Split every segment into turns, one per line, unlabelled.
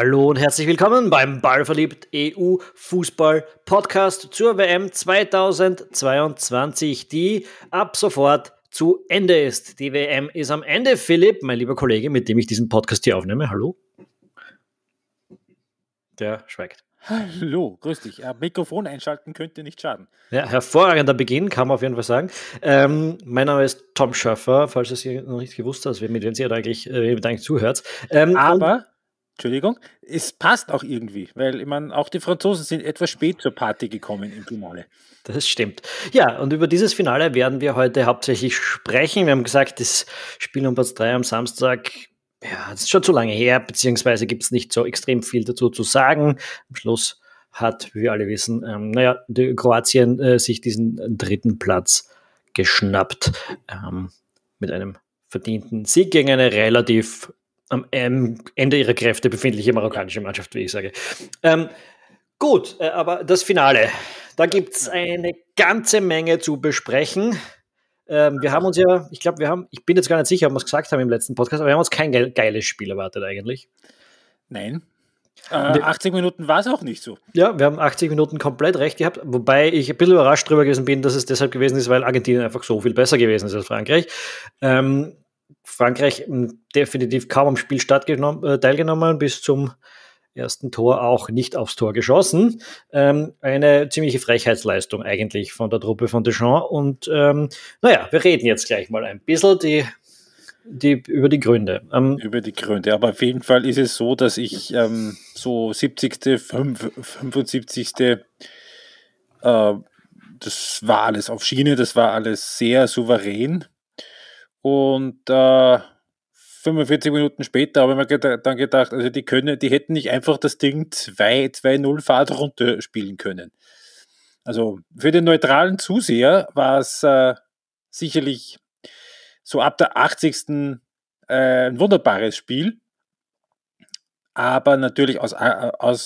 Hallo und herzlich willkommen beim Ballverliebt EU Fußball Podcast zur WM 2022, die ab sofort zu Ende ist. Die WM ist am Ende. Philipp, mein lieber Kollege, mit dem ich diesen Podcast hier aufnehme, hallo. Der schweigt.
Hallo, grüß dich. Mikrofon einschalten könnte nicht schaden.
Ja, hervorragender Beginn, kann man auf jeden Fall sagen. Ähm, mein Name ist Tom Schöffer, falls es ihr noch nicht gewusst habt, mit wem ihr da eigentlich, äh, eigentlich zuhört. Ähm, Aber Entschuldigung, es passt auch irgendwie, weil ich meine, auch die Franzosen sind etwas spät zur Party gekommen im Finale. Das stimmt. Ja, und über dieses Finale werden wir heute hauptsächlich sprechen. Wir haben gesagt, das Spiel um Platz 3 am Samstag ja, das ist schon zu lange her, beziehungsweise gibt es nicht so extrem viel dazu zu sagen. Am Schluss hat, wie wir alle wissen, ähm, naja, Kroatien äh, sich diesen dritten Platz geschnappt ähm, mit einem verdienten Sieg gegen eine relativ am ähm, Ende ihrer Kräfte befindliche marokkanische Mannschaft, wie ich sage. Ähm, gut, äh, aber das Finale. Da gibt es eine ganze Menge zu besprechen. Ähm, wir haben uns ja, ich glaube, wir haben, ich bin jetzt gar nicht sicher, ob wir es gesagt haben im letzten Podcast, aber wir haben uns kein geiles Spiel erwartet eigentlich. Nein.
Äh, 80 Minuten
war es auch nicht so. Ja, wir haben 80 Minuten komplett recht gehabt, wobei ich ein bisschen überrascht darüber gewesen bin, dass es deshalb gewesen ist, weil Argentinien einfach so viel besser gewesen ist als Frankreich. Ähm, Frankreich hm, definitiv kaum am Spiel äh, teilgenommen, bis zum ersten Tor auch nicht aufs Tor geschossen. Ähm, eine ziemliche Frechheitsleistung eigentlich von der Truppe von Deschamps. Und ähm, naja, wir reden jetzt gleich mal ein bisschen die, die, über die Gründe. Ähm, über die Gründe, aber auf jeden Fall ist es so, dass ich ähm, so 70.,
5, 75. Äh, das war alles auf Schiene, das war alles sehr souverän. Und äh, 45 Minuten später habe ich mir dann gedacht, also die können, die hätten nicht einfach das Ding 2-0 Fahrt runterspielen können. Also für den neutralen Zuseher war es äh, sicherlich so ab der 80. Äh, ein wunderbares Spiel. Aber natürlich aus, aus,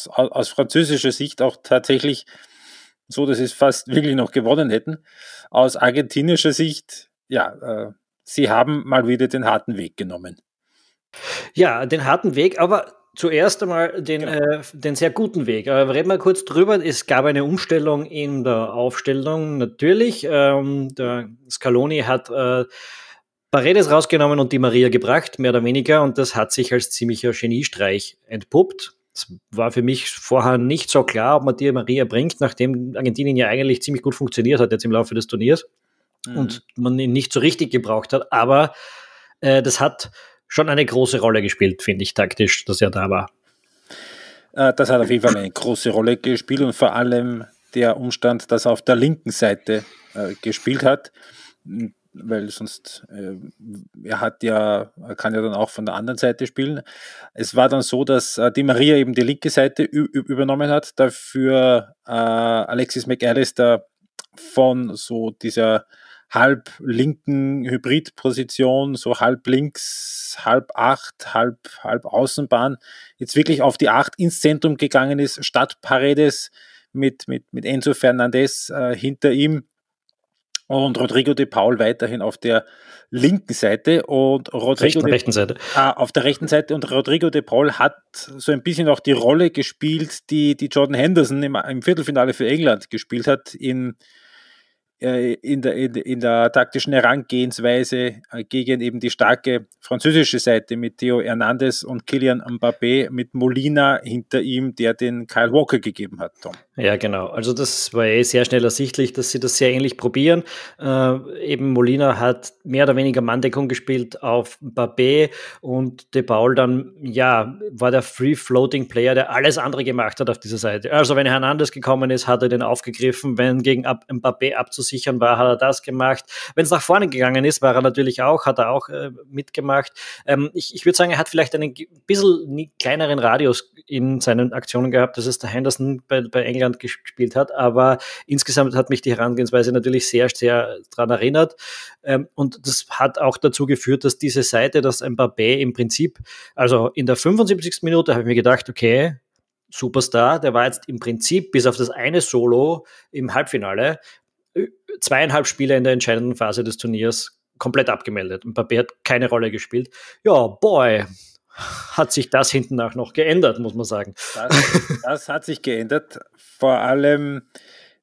äh, aus, aus französischer Sicht auch tatsächlich so, dass sie es fast wirklich noch gewonnen hätten. Aus argentinischer Sicht, ja, äh, Sie haben mal wieder den harten Weg genommen.
Ja, den harten Weg, aber zuerst einmal den, genau. äh, den sehr guten Weg. Äh, reden wir kurz drüber. Es gab eine Umstellung in der Aufstellung, natürlich. Ähm, der Scaloni hat äh, Paredes rausgenommen und die Maria gebracht, mehr oder weniger. Und das hat sich als ziemlicher Geniestreich entpuppt. Es war für mich vorher nicht so klar, ob man die Maria bringt, nachdem Argentinien ja eigentlich ziemlich gut funktioniert hat jetzt im Laufe des Turniers mhm. und man ihn nicht so richtig gebraucht hat. Aber äh, das hat schon eine große Rolle gespielt, finde ich taktisch, dass er da war.
Äh, das hat auf jeden Fall eine große Rolle gespielt und vor allem der Umstand, dass er auf der linken Seite äh, gespielt hat, hm, weil sonst äh, er hat ja, er kann ja dann auch von der anderen Seite spielen. Es war dann so, dass äh, die Maria eben die linke Seite übernommen hat, dafür äh, Alexis McAllister von so dieser halb linken Hybridposition, so halb links, halb acht, halb, halb Außenbahn, jetzt wirklich auf die acht ins Zentrum gegangen ist, statt Paredes mit, mit, mit Enzo Fernandez äh, hinter ihm und Rodrigo de Paul weiterhin auf der linken Seite und Rodrigo Rechten, de, rechten Seite. Ah, auf der rechten Seite und Rodrigo de Paul hat so ein bisschen auch die Rolle gespielt, die, die Jordan Henderson im, im Viertelfinale für England gespielt hat in äh, in der, in der taktischen Herangehensweise äh, gegen eben die starke französische Seite mit Theo Hernandez und Kilian Mbappé, mit Molina hinter ihm, der den Kyle Walker gegeben hat, Tom.
Ja, genau. Also das war eh sehr schnell ersichtlich, dass sie das sehr ähnlich probieren. Äh, eben Molina hat mehr oder weniger Manndeckung gespielt auf Mbappé und De Paul dann, ja, war der Free-Floating-Player, der alles andere gemacht hat auf dieser Seite. Also wenn Hernandez gekommen ist, hat er den aufgegriffen, wenn gegen Mbappé abzusichern sichern war, hat er das gemacht. Wenn es nach vorne gegangen ist, war er natürlich auch, hat er auch äh, mitgemacht. Ähm, ich, ich würde sagen, er hat vielleicht einen bisschen kleineren Radius in seinen Aktionen gehabt, dass es der Henderson bei, bei England gespielt hat, aber insgesamt hat mich die Herangehensweise natürlich sehr, sehr daran erinnert. Ähm, und das hat auch dazu geführt, dass diese Seite, dass ein Mbappé im Prinzip, also in der 75. Minute habe ich mir gedacht, okay, Superstar, der war jetzt im Prinzip bis auf das eine Solo im Halbfinale, zweieinhalb Spieler in der entscheidenden Phase des Turniers komplett abgemeldet. Und Papier hat keine Rolle gespielt. Ja, boy, hat sich das hinten auch noch geändert, muss man sagen. Das,
das hat sich geändert. Vor allem,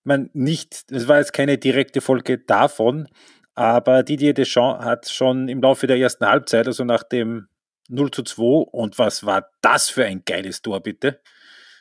man nicht, es war jetzt keine direkte Folge davon, aber Didier Deschamps hat schon im Laufe der ersten Halbzeit, also nach dem 0 zu 2, und was war das für ein geiles Tor, bitte?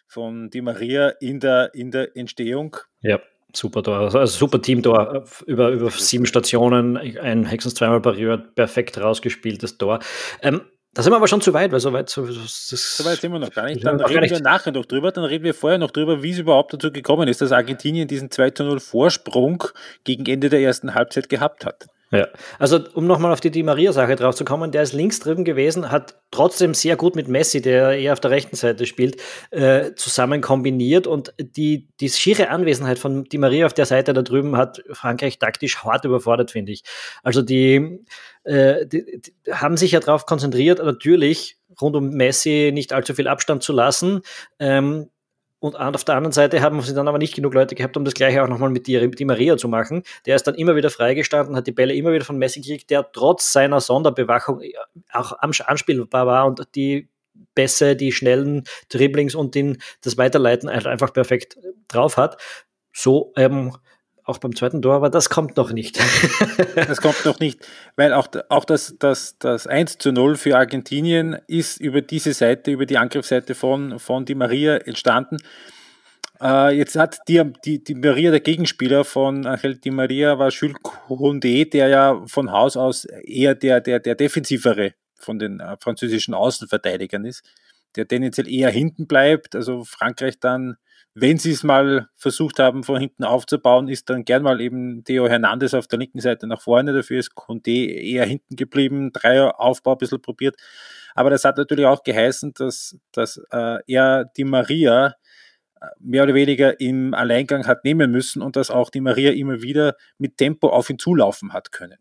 Von Di Maria in der, in der Entstehung.
Ja. Super Tor, also, also super Teamtor äh, über, über sieben Stationen, ein Hexens zweimal pariert, perfekt rausgespieltes Tor. Ähm, da sind wir aber schon zu weit, weil so weit, so, das, so weit sind wir noch gar nicht. Dann reden nicht. wir
nachher noch drüber, dann reden wir vorher noch drüber, wie es überhaupt dazu gekommen ist, dass Argentinien diesen 2 0 Vorsprung gegen Ende
der ersten Halbzeit gehabt hat. Ja, also um nochmal auf die Di Maria-Sache drauf zu kommen, der ist links drüben gewesen, hat trotzdem sehr gut mit Messi, der eher auf der rechten Seite spielt, äh, zusammen kombiniert und die, die schiere Anwesenheit von Di Maria auf der Seite da drüben hat Frankreich taktisch hart überfordert, finde ich. Also die, äh, die, die haben sich ja darauf konzentriert, natürlich rund um Messi nicht allzu viel Abstand zu lassen. Ähm, und auf der anderen Seite haben sie dann aber nicht genug Leute gehabt, um das gleiche auch nochmal mit Di, Di Maria zu machen. Der ist dann immer wieder freigestanden, hat die Bälle immer wieder von Messi gekriegt, der trotz seiner Sonderbewachung äh, auch anspielbar war und die Bässe, die schnellen Dribblings und den, das Weiterleiten halt einfach perfekt äh, drauf hat. So ähm, auch beim zweiten Tor, aber das kommt noch nicht. das kommt noch nicht, weil auch, auch das, das, das 1 zu 0
für Argentinien ist über diese Seite, über die Angriffsseite von, von Di Maria entstanden. Äh, jetzt hat die, die, die Maria, der Gegenspieler von Angel Di Maria, war Jules Koundé, der ja von Haus aus eher der, der, der defensivere von den äh, französischen Außenverteidigern ist, der tendenziell eher hinten bleibt. Also Frankreich dann wenn sie es mal versucht haben, von hinten aufzubauen, ist dann gern mal eben Theo Hernandez auf der linken Seite nach vorne. Dafür ist Conte eher hinten geblieben, Dreieraufbau ein bisschen probiert. Aber das hat natürlich auch geheißen, dass, dass äh, er die Maria äh, mehr oder weniger im Alleingang hat nehmen müssen und dass auch die Maria immer wieder mit Tempo auf ihn zulaufen hat können.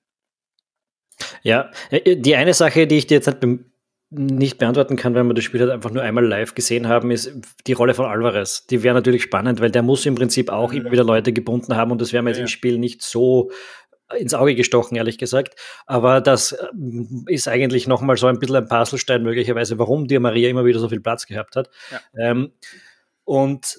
Ja, äh, die eine Sache, die ich dir jetzt halt nicht beantworten kann, weil man das Spiel halt einfach nur einmal live gesehen haben, ist die Rolle von Alvarez. Die wäre natürlich spannend, weil der muss im Prinzip auch immer wieder Leute gebunden haben und das wäre mir jetzt ja. im Spiel nicht so äh, ins Auge gestochen, ehrlich gesagt. Aber das äh, ist eigentlich nochmal so ein bisschen ein Puzzlestein möglicherweise, warum dir Maria immer wieder so viel Platz gehabt hat. Ja. Ähm, und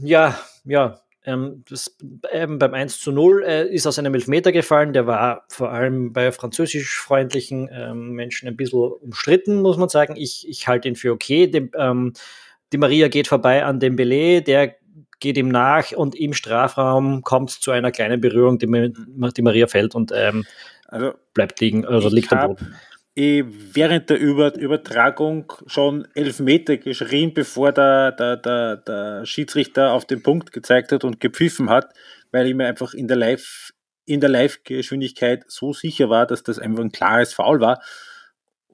ja, ja, ähm, das, ähm, beim 1 zu 0 äh, ist aus einem Elfmeter gefallen. Der war vor allem bei französischfreundlichen ähm, Menschen ein bisschen umstritten, muss man sagen. Ich, ich halte ihn für okay. Dem, ähm, die Maria geht vorbei an dem Belay, der geht ihm nach und im Strafraum kommt es zu einer kleinen Berührung, die, die Maria fällt und ähm, also, bleibt liegen, also liegt am Boden. Eh während
der Übertragung schon elf Meter geschrien, bevor der, der, der, der Schiedsrichter auf den Punkt gezeigt hat und gepfiffen hat, weil ich mir einfach in der Live in Live-Geschwindigkeit so sicher war, dass das einfach ein klares Foul war.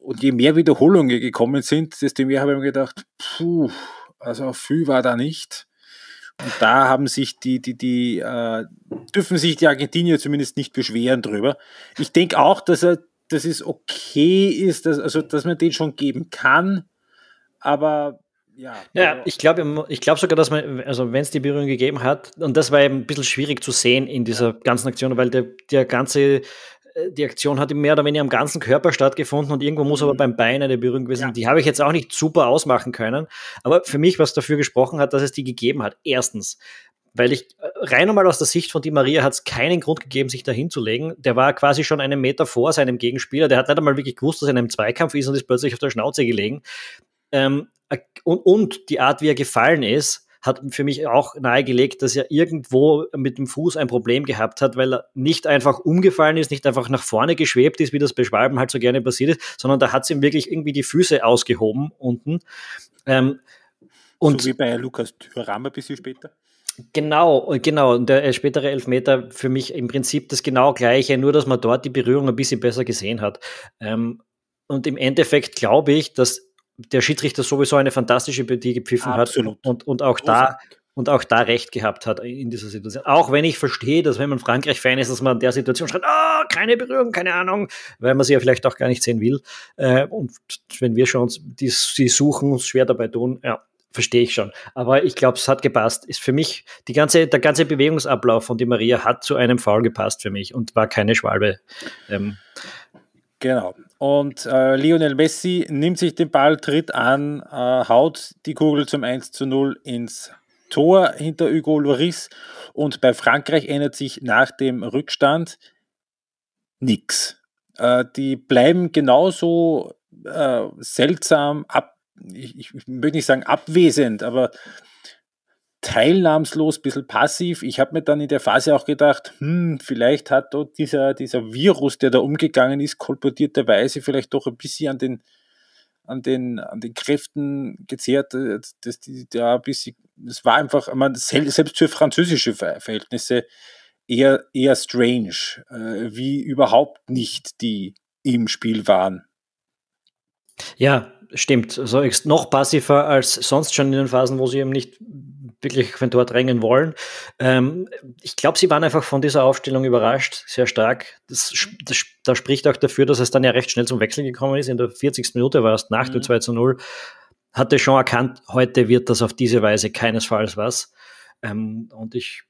Und je mehr Wiederholungen gekommen sind, desto mehr habe ich mir gedacht, puh, also viel war da nicht. Und da haben sich die, die, die, äh, dürfen sich die Argentinier zumindest nicht beschweren drüber. Ich denke auch, dass er dass es okay ist, dass, also dass man den schon geben kann, aber ja.
ja ich glaube ich glaub sogar, dass man, also wenn es die Berührung gegeben hat, und das war eben ein bisschen schwierig zu sehen in dieser ganzen Aktion, weil der, der ganze äh, die Aktion hat mehr oder weniger am ganzen Körper stattgefunden und irgendwo muss aber mhm. beim Bein eine Berührung gewesen. Ja. Die habe ich jetzt auch nicht super ausmachen können. Aber für mich, was dafür gesprochen hat, dass es die gegeben hat. Erstens, weil ich äh, rein einmal aus der Sicht von Di Maria hat es keinen Grund gegeben, sich da hinzulegen. Der war quasi schon einen Meter vor seinem Gegenspieler. Der hat nicht einmal wirklich gewusst, dass er in einem Zweikampf ist und ist plötzlich auf der Schnauze gelegen. Ähm, und, und, die Art, wie er gefallen ist, hat für mich auch nahegelegt, dass er irgendwo mit dem Fuß ein Problem gehabt hat, weil er nicht einfach umgefallen ist, nicht einfach nach vorne geschwebt ist, wie das bei Schwalben halt so gerne passiert ist, sondern da hat es ihm wirklich irgendwie die Füße ausgehoben unten. Ähm, und so wie bei Lukas Thüram ein bisschen später. Genau, äh, genau. Und der äh, spätere Elfmeter für mich im Prinzip das genau gleiche, nur dass man dort die Berührung ein bisschen besser gesehen hat. Ähm, und im Endeffekt glaube ich, dass der Schiedsrichter sowieso eine fantastische Partie gepfiffen Absolut. hat und, und auch da und auch da recht gehabt hat in dieser Situation. Auch wenn ich verstehe, dass wenn man Frankreich-Fan ist, dass man in der Situation schreibt, oh, ah, keine Berührung, keine Ahnung, weil man sie ja vielleicht auch gar nicht sehen will. Äh, und wenn wir schon uns die, sie suchen, uns schwer dabei tun, ja, verstehe ich schon. Aber ich glaube, es hat gepasst. Ist für mich die ganze, der ganze Bewegungsablauf von Di Maria hat zu einem Foul gepasst für mich und war keine Schwalbe. Ähm.
Genau. Und äh, Lionel Messi nimmt sich den Ball, tritt an, äh, haut die Kugel zum 1 zu 0 ins Tor hinter Hugo Loris. Und bei Frankreich ändert sich nach dem Rückstand nichts. Äh, die bleiben genauso äh, seltsam ab ich, ich, ich nicht sagen abwesend, aber teilnahmslos, ein bisschen passiv. Ich habe mir dann in der Phase auch gedacht, hm, vielleicht hat dort dieser, dieser Virus, der da umgegangen ist, kolportierterweise vielleicht doch ein bisschen an den, an den, an den Kräften gezehrt. Äh, das, die, da ein bisschen, das war einfach, man, selbst für französische Verhältnisse eher, eher strange, äh, wie überhaupt nicht die im Spiel waren.
Ja, stimmt. Also noch passiver als sonst schon in den Phasen, wo sie eben nicht wirklich auf ein Tor drängen wollen. Ähm, ich glaube, sie waren einfach von dieser Aufstellung überrascht, sehr stark. Das, das, das, spricht auch dafür, dass es dann ja recht schnell zum Wechsel gekommen ist. In der 40. Minute war es nach mhm. dem 2 zu 0. Hatte schon erkannt, heute wird das auf diese Weise keinesfalls was. Ähm, und ich,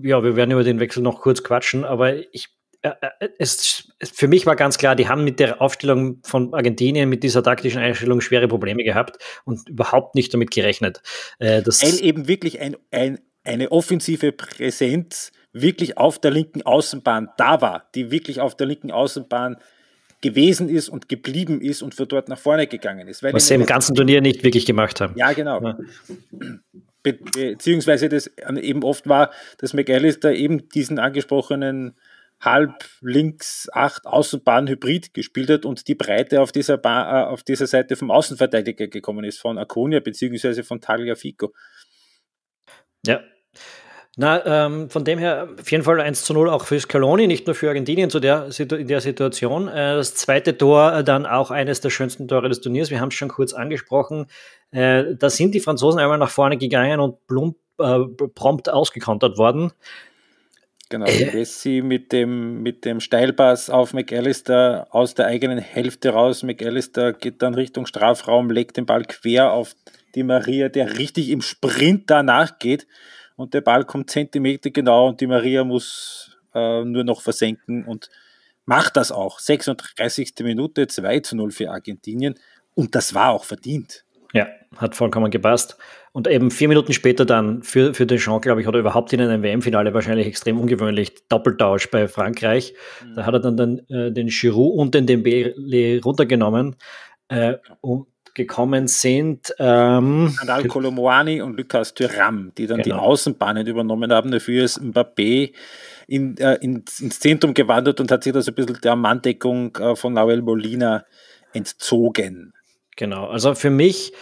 ja, wir werden über den Wechsel noch kurz quatschen, aber ich äh, äh, es, für mich war ganz klar, die haben mit der Aufstellung von Argentinien, mit dieser taktischen Einstellung schwere Probleme gehabt und überhaupt nicht damit gerechnet. Äh, Weil eben wirklich ein, ein, eine offensive Präsenz wirklich auf der linken
Außenbahn da war, die wirklich auf der linken Außenbahn gewesen ist und geblieben ist und für dort nach vorne gegangen ist. Was sie im
ganzen Turnier nicht wirklich gemacht haben.
Ja, genau. Ja. Be beziehungsweise das ähm, eben oft war, dass McAllister eben diesen angesprochenen halb links acht Außenbahn Hybrid gespielt hat und die Breite auf dieser, ba äh, auf dieser Seite vom Außenverteidiger gekommen ist, von Arconia bzw. von Tagliafico.
Ja. Na, ähm, von dem her auf jeden Fall 1 zu 0 auch für Scaloni, nicht nur für Argentinien zu der, in der Situation. Äh, das zweite Tor äh, dann auch eines der schönsten Tore des Turniers. Wir haben es schon kurz angesprochen. Äh, da sind die Franzosen einmal nach vorne gegangen und plump, äh, prompt ausgekontert worden. Genau, Bessie
mit dem, mit dem Steilpass auf McAllister aus der eigenen Hälfte raus. McAllister geht dann Richtung Strafraum, legt den Ball quer auf die Maria, der richtig im Sprint danach geht. Und der Ball kommt Zentimeter genau und die Maria muss äh, nur noch versenken und macht das auch. 36. Minute, 2 zu 0 für
Argentinien. Und das war auch verdient. Ja, hat vollkommen gepasst. Und eben vier Minuten später dann für, für Deschamps, glaube ich, oder überhaupt in einem WM-Finale wahrscheinlich extrem ungewöhnlich, Doppeltausch bei Frankreich. Mhm. Da hat er dann den, äh, den Giroud und den Dembele runtergenommen äh, und gekommen sind. Ähm, Andal Kolomoani und Lukas
Thuram, die dann genau. die Außenbahnen übernommen haben. Dafür ist Mbappé in, äh, ins, ins, Zentrum gewandert und hat sich da so ein bisschen der Manndeckung äh, von Noel Molina
entzogen. Genau, also für mich,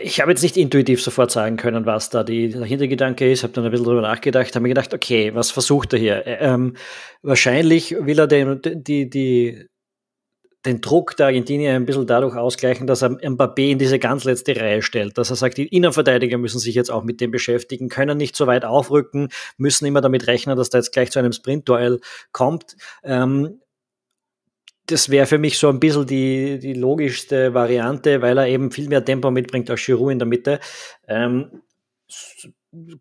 ich habe jetzt nicht intuitiv sofort sagen können, was da die, der Hintergedanke ist, habe dann ein bisschen drüber nachgedacht, habe mir gedacht, okay, was versucht er hier? Ähm, wahrscheinlich will er den, die, die, den Druck der Argentinier ein bisschen dadurch ausgleichen, dass er Mbappé in diese ganz letzte Reihe stellt, dass er sagt, die Innenverteidiger müssen sich jetzt auch mit dem beschäftigen, können nicht so weit aufrücken, müssen immer damit rechnen, dass da jetzt gleich zu einem Sprintduell kommt. Ähm, das wäre für mich so ein bisschen die, die logischste Variante, weil er eben viel mehr Tempo mitbringt als Giroud in der Mitte. Ähm,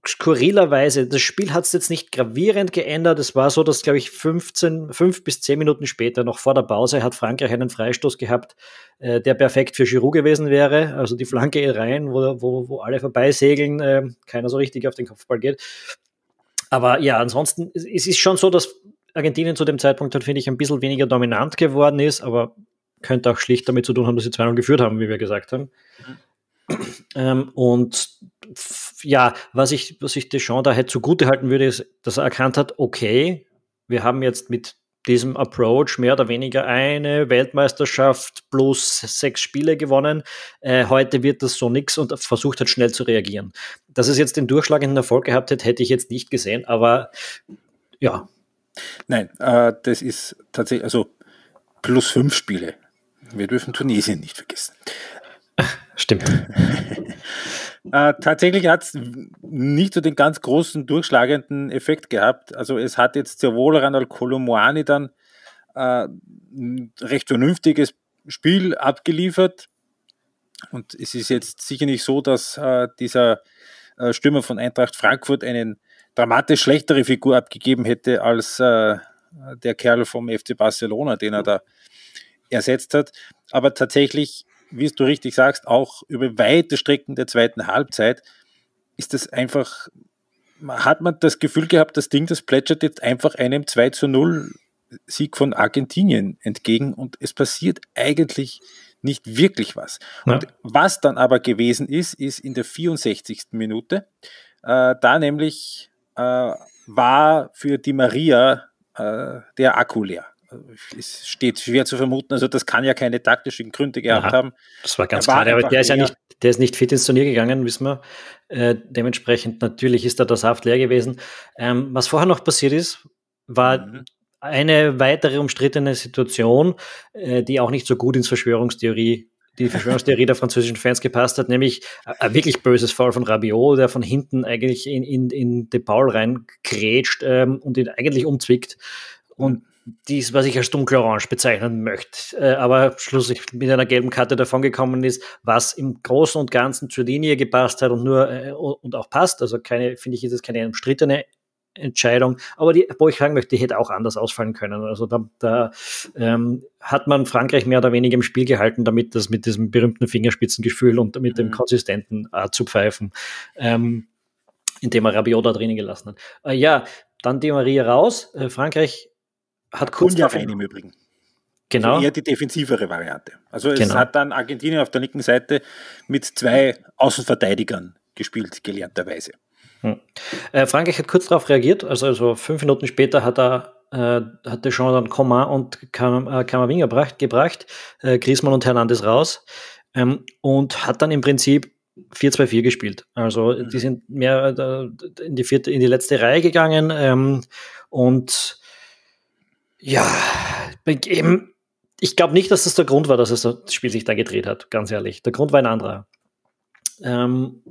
skurrilerweise, das Spiel hat es jetzt nicht gravierend geändert. Es war so, dass, glaube ich, 15, 5 bis 10 Minuten später, noch vor der Pause, hat Frankreich einen Freistoß gehabt, äh, der perfekt für Giroud gewesen wäre. Also die Flanke eh rein, wo, wo, wo alle vorbeisegeln, äh, keiner so richtig auf den Kopfball geht. Aber ja, ansonsten, es ist schon so, dass Argentinien zu dem Zeitpunkt dann, finde ich, ein bisschen weniger dominant geworden ist, aber könnte auch schlicht damit zu tun haben, dass sie 2-0 geführt haben, wie wir gesagt haben. Mhm. Ähm, und ja, was ich, was ich Deschamps da halt zugute halten würde, ist, dass er erkannt hat, okay, wir haben jetzt mit diesem Approach mehr oder weniger eine Weltmeisterschaft plus sechs Spiele gewonnen. Äh, heute wird das so nichts und versucht hat schnell zu reagieren. Dass es jetzt den durchschlagenden Erfolg gehabt hätte, hätte ich jetzt nicht gesehen, aber ja,
Nein, äh, das ist tatsächlich, also plus fünf Spiele. Wir dürfen Tunesien nicht vergessen. Stimmt. äh, tatsächlich hat es nicht so den ganz großen durchschlagenden Effekt gehabt. Also es hat jetzt sehr wohl Randall Kolomoani dann äh, ein recht vernünftiges Spiel abgeliefert. Und es ist jetzt sicher nicht so, dass äh, dieser äh, Stürmer von Eintracht Frankfurt einen dramatisch schlechtere Figur abgegeben hätte als äh, der Kerl vom FC Barcelona, den er da ersetzt hat. Aber tatsächlich, wie du richtig sagst, auch über weite Strecken der zweiten Halbzeit ist das einfach, hat man das Gefühl gehabt, das Ding, das plätschert jetzt einfach einem 2 zu 0 Sieg von Argentinien entgegen und es passiert eigentlich nicht wirklich was. Ja. Und was dann aber gewesen ist, ist in der 64. Minute, äh, da nämlich äh, war für die Maria äh, der Akku leer. Es steht schwer zu vermuten, also das kann ja keine taktischen Gründe gehabt Aha, haben. Das war ganz war klar, aber der ist ja nicht,
der ist nicht fit ins Turnier gegangen, wissen wir. Äh, dementsprechend natürlich ist da das Haft leer gewesen. Ähm, was vorher noch passiert ist, war mhm. eine weitere umstrittene Situation, äh, die auch nicht so gut ins Verschwörungstheorie die Verschwörungstheorie der französischen Fans gepasst hat, nämlich ein wirklich böses Fall von Rabiot, der von hinten eigentlich in, in, in De Paul reinkrätscht ähm, und ihn eigentlich umzwickt. Und dies, was ich als dunkle Orange bezeichnen möchte, äh, aber schlussendlich mit einer gelben Karte davongekommen ist, was im Großen und Ganzen zur Linie gepasst hat und nur äh, und auch passt. Also keine, finde ich, ist es keine umstrittene Entscheidung. Aber die wo ich Borchangberg, die hätte auch anders ausfallen können. Also da, da ähm, hat man Frankreich mehr oder weniger im Spiel gehalten, damit das mit diesem berühmten Fingerspitzengefühl und mit dem mhm. konsistenten Art äh, zu pfeifen, ähm, indem er Rabiot da drinnen gelassen hat. Äh, ja, dann die Maria raus. Äh, Frankreich hat kurz. Und Kunja rein im Übrigen. Genau. Also eher die defensivere Variante. Also
es genau. hat dann Argentinien auf der linken Seite mit zwei Außenverteidigern gespielt, gelernterweise.
Hm. Äh, Frankreich hat kurz darauf reagiert, also, also fünf Minuten später hat er äh, hatte schon dann Coman und Kammerwinger äh, gebracht, gebracht äh, Griezmann und Hernandez raus ähm, und hat dann im Prinzip 4-2-4 gespielt. Also mhm. die sind mehr äh, in die vierte, in die letzte Reihe gegangen ähm, und ja, eben, ich glaube nicht, dass das der Grund war, dass es das Spiel sich da gedreht hat, ganz ehrlich. Der Grund war ein anderer. Ähm,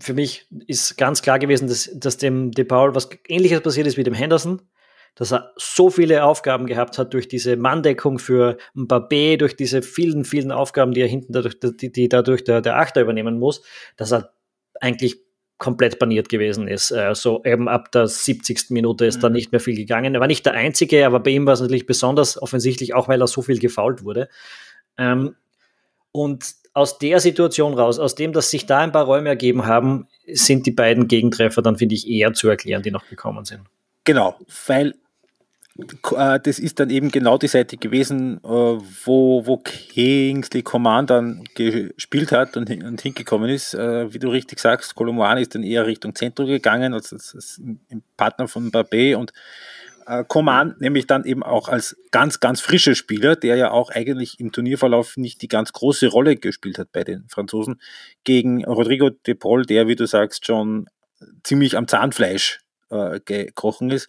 für mich ist ganz klar gewesen, dass, dass dem De Paul was ähnliches passiert ist wie dem Henderson, dass er so viele Aufgaben gehabt hat durch diese Manndeckung für Mbappé, durch diese vielen, vielen Aufgaben, die er hinten dadurch, die, die dadurch der, der Achter übernehmen muss, dass er eigentlich komplett baniert gewesen ist. Äh, so eben ab der 70. Minute ist mhm. da nicht mehr viel gegangen. Er war nicht der Einzige, aber bei ihm war es natürlich besonders offensichtlich, auch weil er so viel gefault wurde. Ähm, und aus der Situation raus, aus dem, dass sich da ein paar Räume ergeben haben, sind die beiden Gegentreffer dann, finde ich, eher zu erklären, die noch gekommen sind. Genau, weil
äh, das ist dann eben genau die Seite gewesen, äh, wo, wo Kingsley Command dann gespielt hat und, und hingekommen ist. Äh, wie du richtig sagst, Colomboani ist dann eher Richtung Zentrum gegangen, als, als, als Partner von Babé und äh, Coman, nämlich dann eben auch als ganz, ganz frischer Spieler, der ja auch eigentlich im Turnierverlauf nicht die ganz große Rolle gespielt hat bei den Franzosen, gegen Rodrigo de Paul, der, wie du sagst, schon ziemlich am Zahnfleisch äh, gekrochen ist.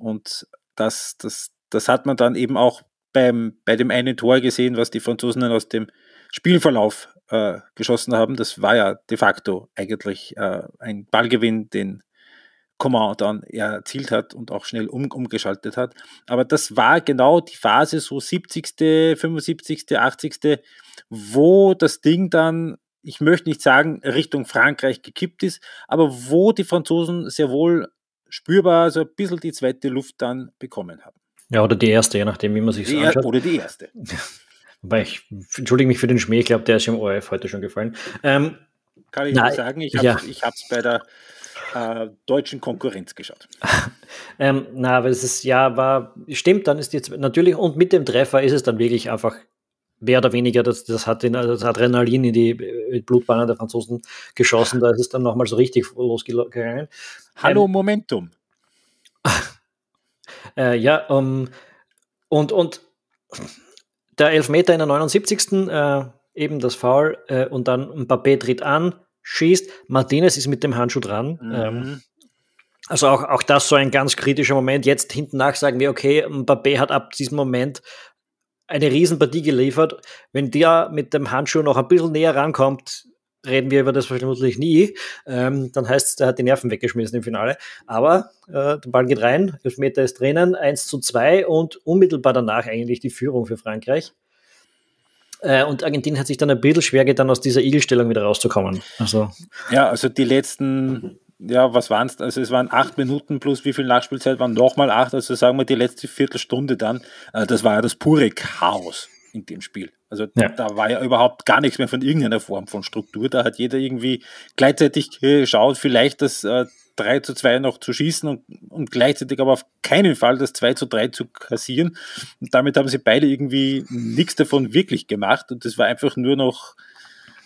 Und das, das, das hat man dann eben auch beim, bei dem einen Tor gesehen, was die Franzosen dann aus dem Spielverlauf äh, geschossen haben. Das war ja de facto eigentlich äh, ein Ballgewinn, den Komma dann erzielt hat und auch schnell um, umgeschaltet hat. Aber das war genau die Phase, so 70., 75., 80., wo das Ding dann, ich möchte nicht sagen, Richtung Frankreich gekippt ist, aber wo die Franzosen sehr wohl spürbar so ein bisschen die zweite Luft dann
bekommen haben. Ja, oder die erste, je nachdem, wie man sich anschaut. Oder die erste. Weil ich entschuldige mich für den Schmäh, ich glaube, der ist im ORF heute schon gefallen. Ähm, Kann ich nein, nicht sagen, ich habe es ja. bei der äh, deutschen Konkurrenz geschaut. ähm, na, aber es ist ja, war, stimmt, dann ist jetzt natürlich, und mit dem Treffer ist es dann wirklich einfach mehr oder weniger, das, das hat den, also das Adrenalin in die äh, Blutbahn der Franzosen geschossen, da ist es dann nochmal so richtig losgegangen. Hallo ähm, Momentum. äh, ja, um, ähm, und, und der Elfmeter in der 79. Äh, eben das Foul äh, und dann Mbappé tritt an, schießt. Martinez ist mit dem Handschuh dran. Mhm. Ähm, also auch, auch das so ein ganz kritischer Moment. Jetzt hinten nach sagen wir, okay, Mbappé hat ab diesem Moment eine Riesenpartie geliefert. Wenn der mit dem Handschuh noch ein bisschen näher rankommt, reden wir über das vermutlich nie. Ähm, dann heißt es, der hat die Nerven weggeschmissen im Finale. Aber äh, der Ball geht rein, Elfmeter ist drinnen, 1 zu 2 und unmittelbar danach eigentlich die Führung für Frankreich. Äh, und Argentinien hat sich dann ein bisschen schwer getan, aus dieser Igelstellung wieder rauszukommen. Also. Ja, also die
letzten, ja, was waren es? Also es waren acht Minuten plus wie viel Nachspielzeit waren nochmal acht, also sagen wir die letzte Viertelstunde dann. Äh, das war ja das pure Chaos in dem Spiel. Also ja. da war ja überhaupt gar nichts mehr von irgendeiner Form von Struktur. Da hat jeder irgendwie gleichzeitig äh, geschaut, vielleicht, dass äh, 3 zu 2 noch zu schießen und, und gleichzeitig aber auf keinen Fall das 2 zu 3 zu kassieren. Und damit haben sie beide irgendwie nichts davon wirklich gemacht und das war einfach nur noch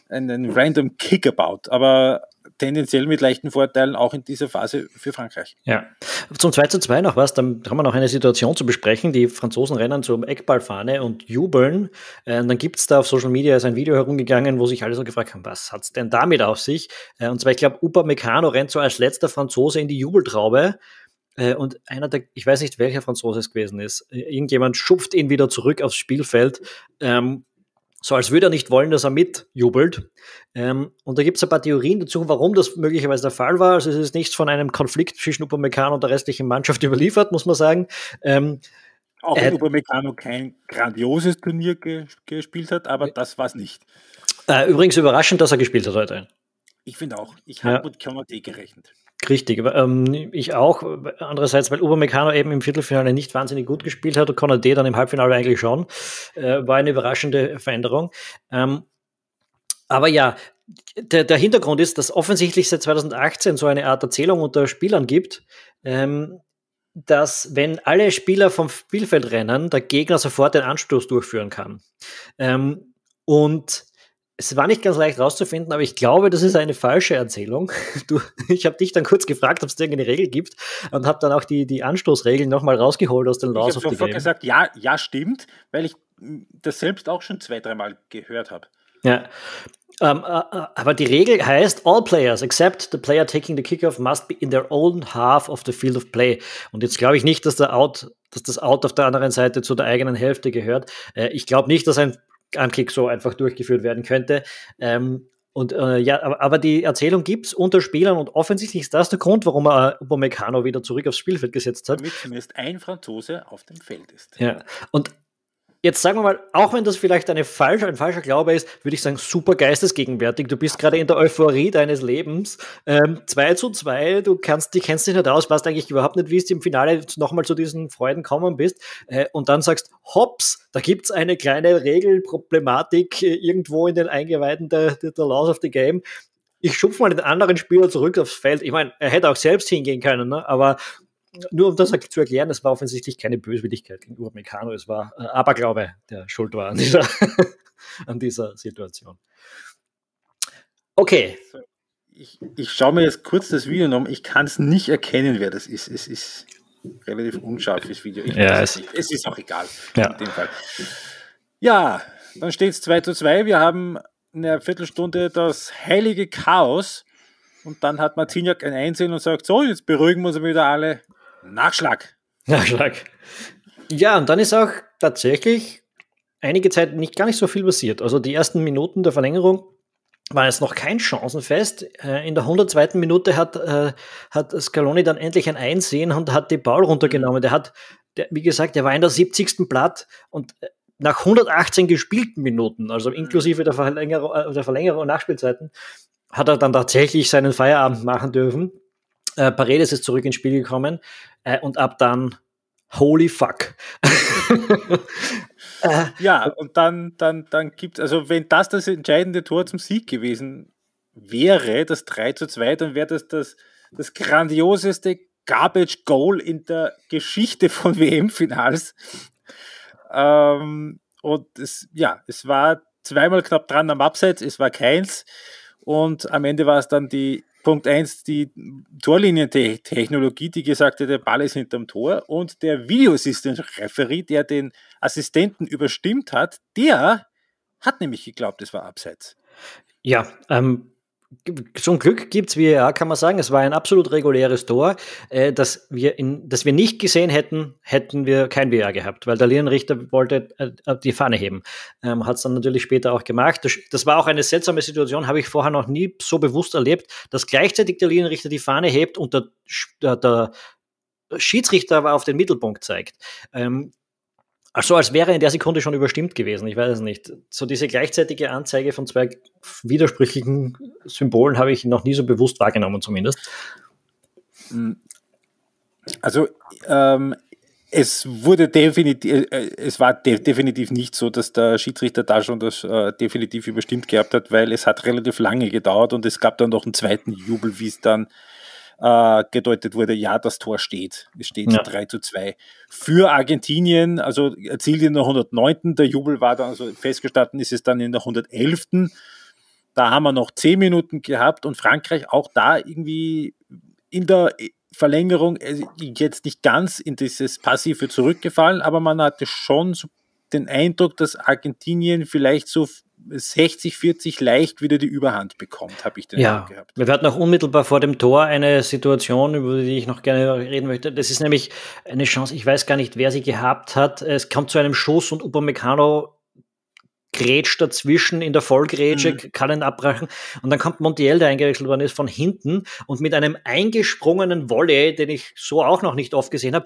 ein, ein random Kickabout. Aber tendenziell mit leichten Vorteilen auch in dieser Phase für Frankreich.
Ja. Zum 2 zu 2 noch was, dann haben wir noch eine Situation zu besprechen. Die Franzosen rennen zur Eckballfahne und jubeln. Äh, und dann gibt es da auf Social Media ein Video herumgegangen, wo sich alle so gefragt haben, was hat es denn damit auf sich? Äh, und zwar, ich glaube, Upa Meccano rennt so als letzter Franzose in die Jubeltraube. Äh, und einer der, ich weiß nicht, welcher Franzose es gewesen ist, irgendjemand schupft ihn wieder zurück aufs Spielfeld. Ähm, so als würde er nicht wollen, dass er mitjubelt. Ähm, und da gibt es ein paar Theorien dazu, warum das möglicherweise der Fall war. Also es ist nichts von einem Konflikt zwischen Upamecano und der restlichen Mannschaft überliefert, muss man sagen. Ähm, auch wenn äh, Upamecano kein grandioses Turnier ge gespielt hat, aber
das war es nicht.
Äh, übrigens überraschend, dass er gespielt hat heute.
Ich finde auch. Ich habe ja. mit Konate
gerechnet. Richtig, ähm, ich auch. Andererseits, weil Ubermecano eben im Viertelfinale nicht wahnsinnig gut gespielt hat und Conor D dann im Halbfinale eigentlich schon, äh, war eine überraschende Veränderung. Ähm, aber ja, der, der, Hintergrund ist, dass offensichtlich seit 2018 so eine Art Erzählung unter Spielern gibt, ähm, dass wenn alle Spieler vom Spielfeld rennen, der Gegner sofort den Anstoß durchführen kann. Ähm, und es war nicht ganz leicht rauszufinden, aber ich glaube, das ist eine falsche Erzählung. Du, ich habe dich dann kurz gefragt, ob es irgendeine Regel gibt und habe dann auch die, die Anstoßregeln nochmal rausgeholt aus den Laws of the Game. gesagt,
ja, ja, stimmt, weil ich hm, das selbst auch schon zwei, dreimal gehört habe.
Ja. Um, ähm, uh, äh, äh, aber die Regel heißt, all players except the player taking the kickoff must be in their own half of the field of play. Und jetzt glaube ich nicht, dass, der Out, dass das Out auf der anderen Seite zu der eigenen Hälfte gehört. Äh, ich glaube nicht, dass ein Anklick so einfach durchgeführt werden könnte. Ähm, und äh, ja, aber die Erzählung gibt es unter Spielern und offensichtlich ist das der Grund, warum er äh, Upamecano wieder zurück aufs Spielfeld gesetzt hat. Damit zumindest ein Franzose auf dem Feld ist. Ja, und Jetzt sagen wir mal, auch wenn das vielleicht eine falsche, ein falscher Glaube ist, würde ich sagen, super geistesgegenwärtig. Du bist gerade in der Euphorie deines Lebens. Ähm, zwei zu zwei, du kannst, die kennst dich nicht aus, weißt eigentlich überhaupt nicht, wie es im Finale nochmal zu diesen Freuden kommen bist. Äh, und dann sagst, hops, da gibt es eine kleine Regelproblematik äh, irgendwo in den Eingeweiden der, der, der Laws of the Game ich schupfe mal den anderen Spieler zurück aufs Feld. Ich meine, er hätte auch selbst hingehen können, ne? aber nur um das halt zu erklären, es war offensichtlich keine Böswilligkeit gegenüber Meccano, es war äh, Aberglaube, der schuld war an dieser, an dieser Situation. Okay. Ich, ich schaue mir jetzt
kurz das Video an. Ich kann es nicht erkennen, wer das ist. Es ist relativ unscharfes Video. Ich ja, es, es, ist auch egal. Ja, in dem Fall. ja dann steht es 2 zu 2. Wir haben eine Viertelstunde das heilige Chaos. Und dann hat
Martiniak ein Einsehen und sagt, so, jetzt beruhigen wir uns wieder alle. Nachschlag. Nachschlag. Ja, und dann ist auch tatsächlich einige Zeit nicht gar nicht so viel passiert. Also die ersten Minuten der Verlängerung waren jetzt noch kein Chancenfest. Äh, in der 102. Minute hat, äh, hat Scaloni dann endlich ein Einsehen und hat den Ball runtergenommen. Der hat, der, wie gesagt, der war in der 70. Blatt und äh, nach 118 gespielten Minuten, also mhm. inklusive der Verlängerung, der Verlängerung und Nachspielzeiten, hat er dann tatsächlich seinen Feierabend machen dürfen. Äh, Paredes ist zurück ins Spiel gekommen äh, und ab dann holy fuck. Äh. ja, und dann, dann, dann gibt es, also
wenn das das entscheidende Tor zum Sieg gewesen wäre, das 3 zu 2, dann wäre das, das das grandioseste Garbage Goal in der Geschichte von WM-Finals. Ähm, und es, ja, es war zweimal knapp dran am Abseits, es war keins. Und am Ende war es dann die Punkt 1, die Torlinientechnologie, die gesagt hat, der Ball ist hinterm Tor und der Videoassistent Referee, der den Assistenten überstimmt hat, der hat nämlich geglaubt, es war abseits.
Ja, ähm, zum Glück gibt es VAR, kann man sagen. Es war ein absolut reguläres Tor, äh, das, wir in, das wir nicht gesehen hätten, hätten wir kein VAR gehabt, weil der Linienrichter wollte äh, äh die Fahne heben. Ähm, Hat es dann natürlich später auch gemacht. Das, das war auch eine seltsame Situation, habe ich vorher noch nie so bewusst erlebt, dass gleichzeitig der Linienrichter die Fahne hebt und der, der, der Schiedsrichter aber auf den Mittelpunkt zeigt. Ähm, Ach so, als wäre in der Sekunde schon überstimmt gewesen. Ich weiß es nicht. So diese gleichzeitige Anzeige von zwei widersprüchlichen Symbolen habe ich noch nie so bewusst wahrgenommen, zumindest. Hm. Also ähm, es
wurde definitiv, äh, äh, es war de definitiv nicht so, dass der Schiedsrichter da schon das äh, definitiv überstimmt gehabt hat, weil es hat relativ lange gedauert und es gab dann noch einen zweiten Jubel, wie es dann äh, gedeutet wurde, ja, das Tor steht. Es steht ja. 3 zu 2. Für Argentinien, also erzielt in der 109. Der Jubel war dann, also festgestanden ist es dann in der 111. Da haben wir noch 10 Minuten gehabt und Frankreich auch da irgendwie in der äh, Verlängerung äh, jetzt nicht ganz in dieses Passive zurückgefallen, aber man hatte schon den Eindruck, dass Argentinien vielleicht so 60, 40 leicht wieder die Überhand bekommt, habe ich den ja. gehabt.
Wir hatten auch unmittelbar vor dem Tor eine Situation, über die ich noch gerne reden möchte. Das ist nämlich eine Chance, ich weiß gar nicht, wer sie gehabt hat. Es kommt zu einem Schuss und Upamecano grätscht dazwischen in der Vollgrätsche, mhm. kann ihn abbrachen. Und dann kommt Montiel, der eingewechselt worden ist, von hinten und mit einem eingesprungenen Volley, den ich so auch noch nicht oft gesehen habe,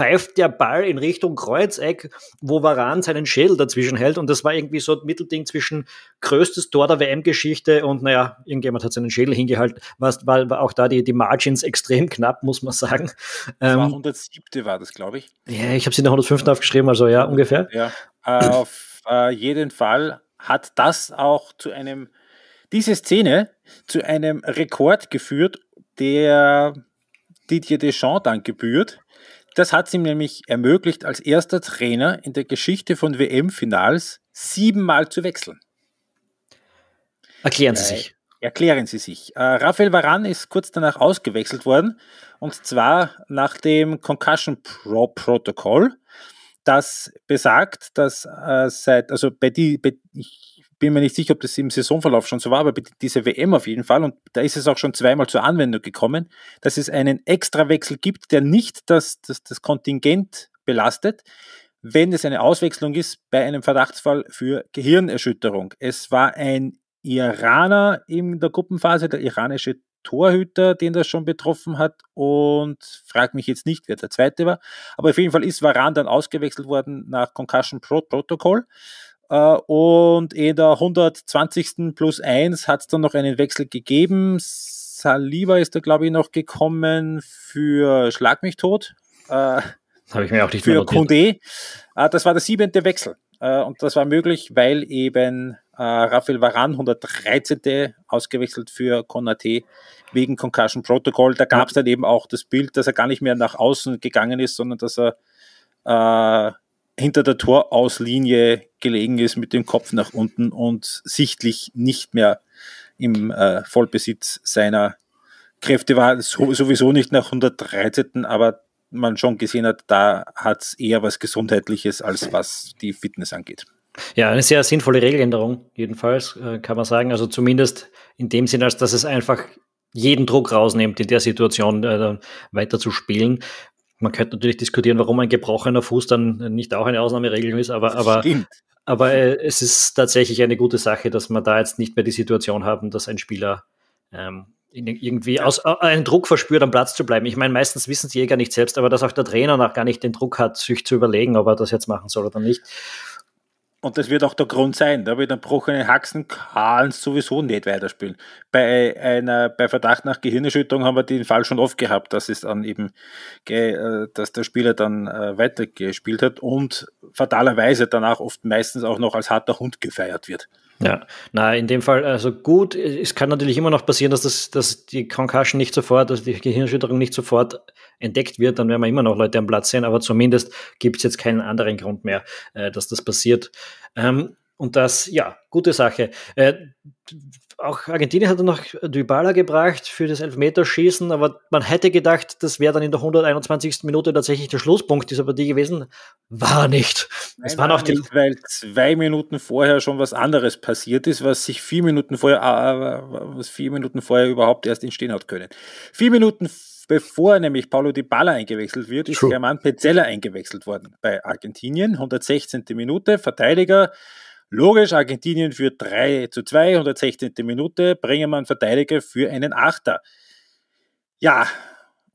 pfeift der Ball in Richtung Kreuzeck, wo Varan seinen Schädel dazwischen hält. Und das war irgendwie so ein Mittelding zwischen größtes Tor der WM-Geschichte und naja, irgendjemand hat seinen Schädel hingehalten. Was, war, war auch da die, die Margins extrem knapp, muss man sagen. Das war
107. Ähm, war das, glaube ich. Ja,
ich habe sie in der 105. aufgeschrieben, also ja, ungefähr.
Ja, auf äh, jeden Fall hat das auch zu einem, diese Szene zu einem Rekord geführt, der Didier Deschamps dann gebührt. Das hat es ihm nämlich ermöglicht, als erster Trainer in der Geschichte von WM-Finals siebenmal zu wechseln. Erklären Sie äh, sich. erklären Sie sich. Äh, Rafael Varan ist kurz danach ausgewechselt worden und zwar nach dem Concussion Pro Protocol, das besagt, dass äh, seit, also bei die, bei, ich bin mir nicht sicher, ob das im Saisonverlauf schon so war, aber diese WM auf jeden Fall, und da ist es auch schon zweimal zur Anwendung gekommen, dass es einen Extrawechsel gibt, der nicht das, das, das Kontingent belastet, wenn es eine Auswechslung ist bei einem Verdachtsfall für Gehirnerschütterung. Es war ein Iraner in der Gruppenphase, der iranische Torhüter, den das schon betroffen hat und frag mich jetzt nicht, wer der zweite war. Aber auf jeden Fall ist Varan dann ausgewechselt worden nach Concussion Protocol. Äh, und in eh der 120. plus 1 hat es dann noch einen Wechsel gegeben. Saliba ist da, glaube ich, noch gekommen für Schlag mich tot. Äh,
Habe ich mir auch nicht Für
Kunde. Äh, das war der siebente Wechsel. Äh, und das war möglich, weil eben Rafael Varan, 113. ausgewechselt für Konate wegen Concussion Protocol. Da gab es dann eben auch das Bild, dass er gar nicht mehr nach außen gegangen ist, sondern dass er äh, hinter der Torauslinie gelegen ist mit dem Kopf nach unten und sichtlich nicht mehr im äh, Vollbesitz seiner Kräfte war, so, sowieso nicht nach 113, aber man schon gesehen hat, da hat es eher was Gesundheitliches als was die Fitness angeht.
Ja, eine sehr sinnvolle Regeländerung, jedenfalls, äh, kann man sagen. Also zumindest in dem Sinn, als dass es einfach jeden Druck rausnimmt, in der Situation äh, weiter zu spielen. Man könnte natürlich diskutieren, warum ein gebrochener Fuß dann nicht auch eine Ausnahmeregelung ist, aber, aber, aber äh, es ist tatsächlich eine gute Sache, dass wir da jetzt nicht mehr die Situation haben, dass ein Spieler ähm, irgendwie aus, äh, einen Druck verspürt, am Platz zu bleiben. Ich meine, meistens wissen die Jäger eh nicht selbst, aber dass auch der Trainer noch gar nicht den Druck hat, sich zu überlegen, ob er das jetzt machen soll oder nicht und das wird auch der Grund sein, da wird ein Bruch in
den Haxen kannst sowieso nicht weiterspielen. Bei einer, bei Verdacht nach Gehirnerschütterung haben wir den Fall schon oft gehabt, dass es dann eben, äh, dass der Spieler dann äh, weitergespielt hat und fatalerweise danach oft meistens auch noch als harter Hund gefeiert wird.
Ja, na, in dem Fall, also gut, es kann natürlich immer noch passieren, dass, das, dass die Concussion nicht sofort, dass die Gehirnschütterung nicht sofort entdeckt wird, dann werden wir immer noch Leute am Platz sehen, aber zumindest gibt es jetzt keinen anderen Grund mehr, äh, dass das passiert. Ähm, und das, ja, gute Sache. Äh, auch Argentinien hat dann noch Dybala gebracht für das Elfmeterschießen, aber man hätte gedacht, das wäre dann in der 121. Minute tatsächlich der Schlusspunkt dieser Partie gewesen. War
nicht. es waren auch die weil zwei Minuten vorher schon was anderes passiert ist, was sich vier Minuten vorher, ah, ah, ah, was vier Minuten vorher überhaupt erst entstehen hat können. Vier Minuten bevor nämlich Paulo Dybala eingewechselt wird, ist True. German Petzella eingewechselt worden bei Argentinien. 116. Minute, Verteidiger Logisch, Argentinien für 3 zu 2, 116. Minute, Bringemann Verteidiger für einen Achter. Ja,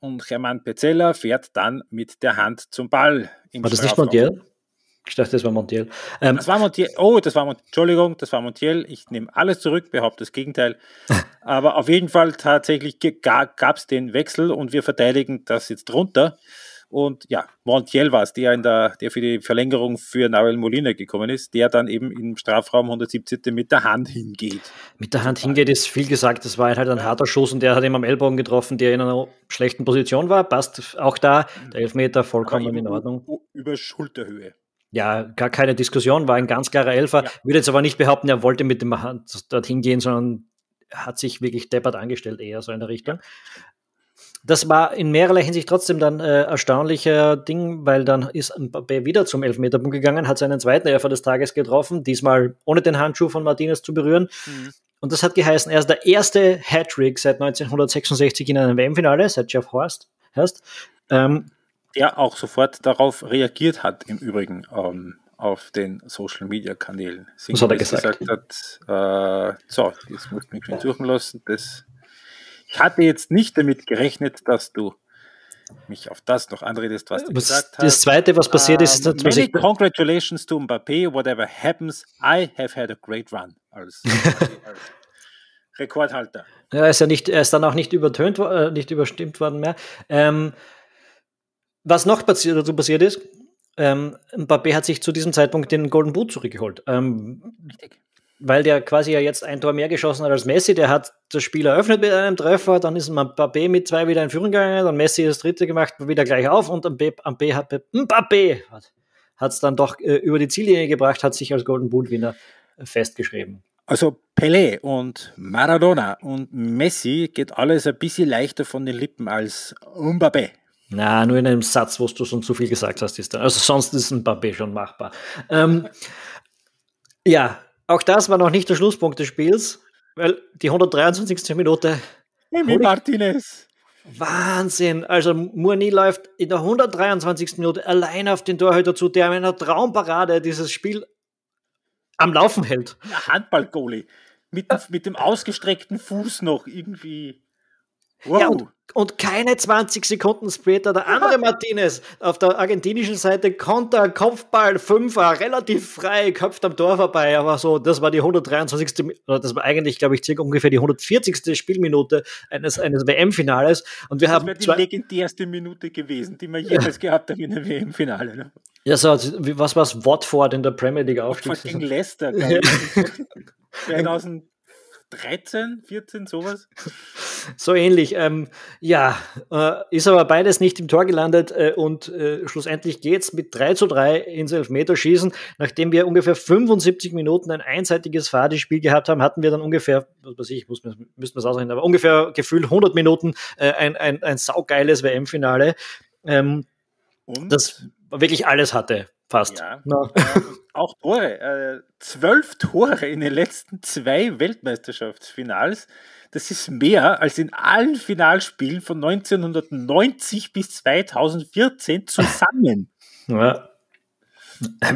und Hermann Pezzella fährt dann mit der Hand zum Ball. War das nicht Montiel?
Ich dachte, das war Montiel. Ähm, das
war Montiel. Oh, das war Montiel. Entschuldigung, das war Montiel. Ich nehme alles zurück, behaupte das Gegenteil. Aber auf jeden Fall tatsächlich gab es den Wechsel und wir verteidigen das jetzt runter. Und ja, Montiel war es, der, der, für die Verlängerung für Nawel Molina gekommen ist, der dann eben im Strafraum 117. mit
der Hand hingeht. Mit der Hand hingeht ist viel gesagt. Das war halt ein harter Schuss und der hat ihm am Ellbogen getroffen, der in einer schlechten Position war. Passt auch da. Der Elfmeter vollkommen in Ordnung.
Über Schulterhöhe
ja, gar keine Diskussion, war ein ganz klarer Elfer. Ja. Würde jetzt aber nicht behaupten, er wollte mit dem Hand dorthin gehen, sondern hat sich wirklich deppert angestellt, eher so in der Richtung das war in mehrerlei Hinsicht trotzdem dann äh, erstaunlicher Ding, weil dann ist Mbappé wieder zum Elfmeterpunkt gegangen, hat seinen zweiten Elfer des Tages getroffen, diesmal ohne den Handschuh von Martinez zu berühren. Mhm. Und das hat geheißen, er ist der erste Hattrick seit 1966 in einem WM-Finale, seit Jeff Horst. Heißt, ähm,
der auch sofort darauf reagiert hat, im Übrigen. Ähm auf den Social Media Kanälen. Singen, Was hat er gesagt? gesagt hat, äh, so, jetzt muss ich mich schon suchen lassen, das ich hatte jetzt nicht damit gerechnet, dass du mich auf das noch anredest, was du was, gesagt hast. Das Zweite, was passiert ist, ist um, ähm, congratulations to Mbappé, whatever happens, I have had a great run. als Rekordhalter.
Ja, ist ja nicht, er ist dann auch nicht übertönt, äh, nicht überstimmt worden mehr. Ähm, was noch passi dazu passiert ist, ähm, Mbappé hat sich zu diesem Zeitpunkt den Golden Boot zurückgeholt. Ähm, Richtig weil der quasi ja jetzt ein Tor mehr geschossen hat als Messi, der hat das Spiel eröffnet mit einem Treffer, dann ist Mbappé mit zwei wieder in Führung gegangen, dann Messi das dritte gemacht, wieder gleich auf und Mbappé hat Mbappé hat es dann doch äh, über die Ziellinie gebracht, hat sich als Golden Boot Winner festgeschrieben. Also Pelé und Maradona und Messi geht alles ein bisschen leichter von den Lippen als Mbappé. Na, nur in einem Satz, wo du schon zu viel gesagt hast, ist dann. Also sonst ist Mbappé schon machbar. Ähm, ja, auch das war noch nicht der Schlusspunkt des Spiels, weil die 123. Minute. Emi Martinez. Wahnsinn! Also Murni läuft in der 123. Minute allein auf den Torhüter zu, der mit einer Traumparade dieses Spiel am Laufen hält. Handballgoalie. Mit, mit dem ausgestreckten Fuß noch irgendwie. Wow. Ja, und, und keine 20 Sekunden später der andere Martinez auf der argentinischen Seite Konter, Kopfball, Fünfer, relativ frei, köpft am Tor vorbei. Aber so, das war die 123. oder das war eigentlich, glaube ich, circa ungefähr die 140. Spielminute eines, eines WM-Finales. Und wir das haben. Das wäre die legendärste Minute gewesen, die man jemals gehabt hat in einem WM-Finale. Ne? Ja, so, also, was war es? Watford in der Premier League aufstieg? Gegen Leicester,
2000. 13, 14, sowas?
So ähnlich. Ähm, ja, äh, ist aber beides nicht im Tor gelandet äh, und äh, schlussendlich geht es mit 3 zu 3 ins Elfmeterschießen. Nachdem wir ungefähr 75 Minuten ein einseitiges Fadi-Spiel gehabt haben, hatten wir dann ungefähr, was weiß ich, muss, müssen wir es ausrechnen, aber ungefähr gefühlt 100 Minuten äh, ein, ein, ein saugeiles WM-Finale. Ähm, Das wirklich alles hatte. Fast. Ja. No. Ähm,
auch Tore. Äh, zwölf Tore in den letzten zwei Weltmeisterschaftsfinals. Das ist mehr als in allen Finalspielen von 1990 bis 2014 zusammen.
Ja.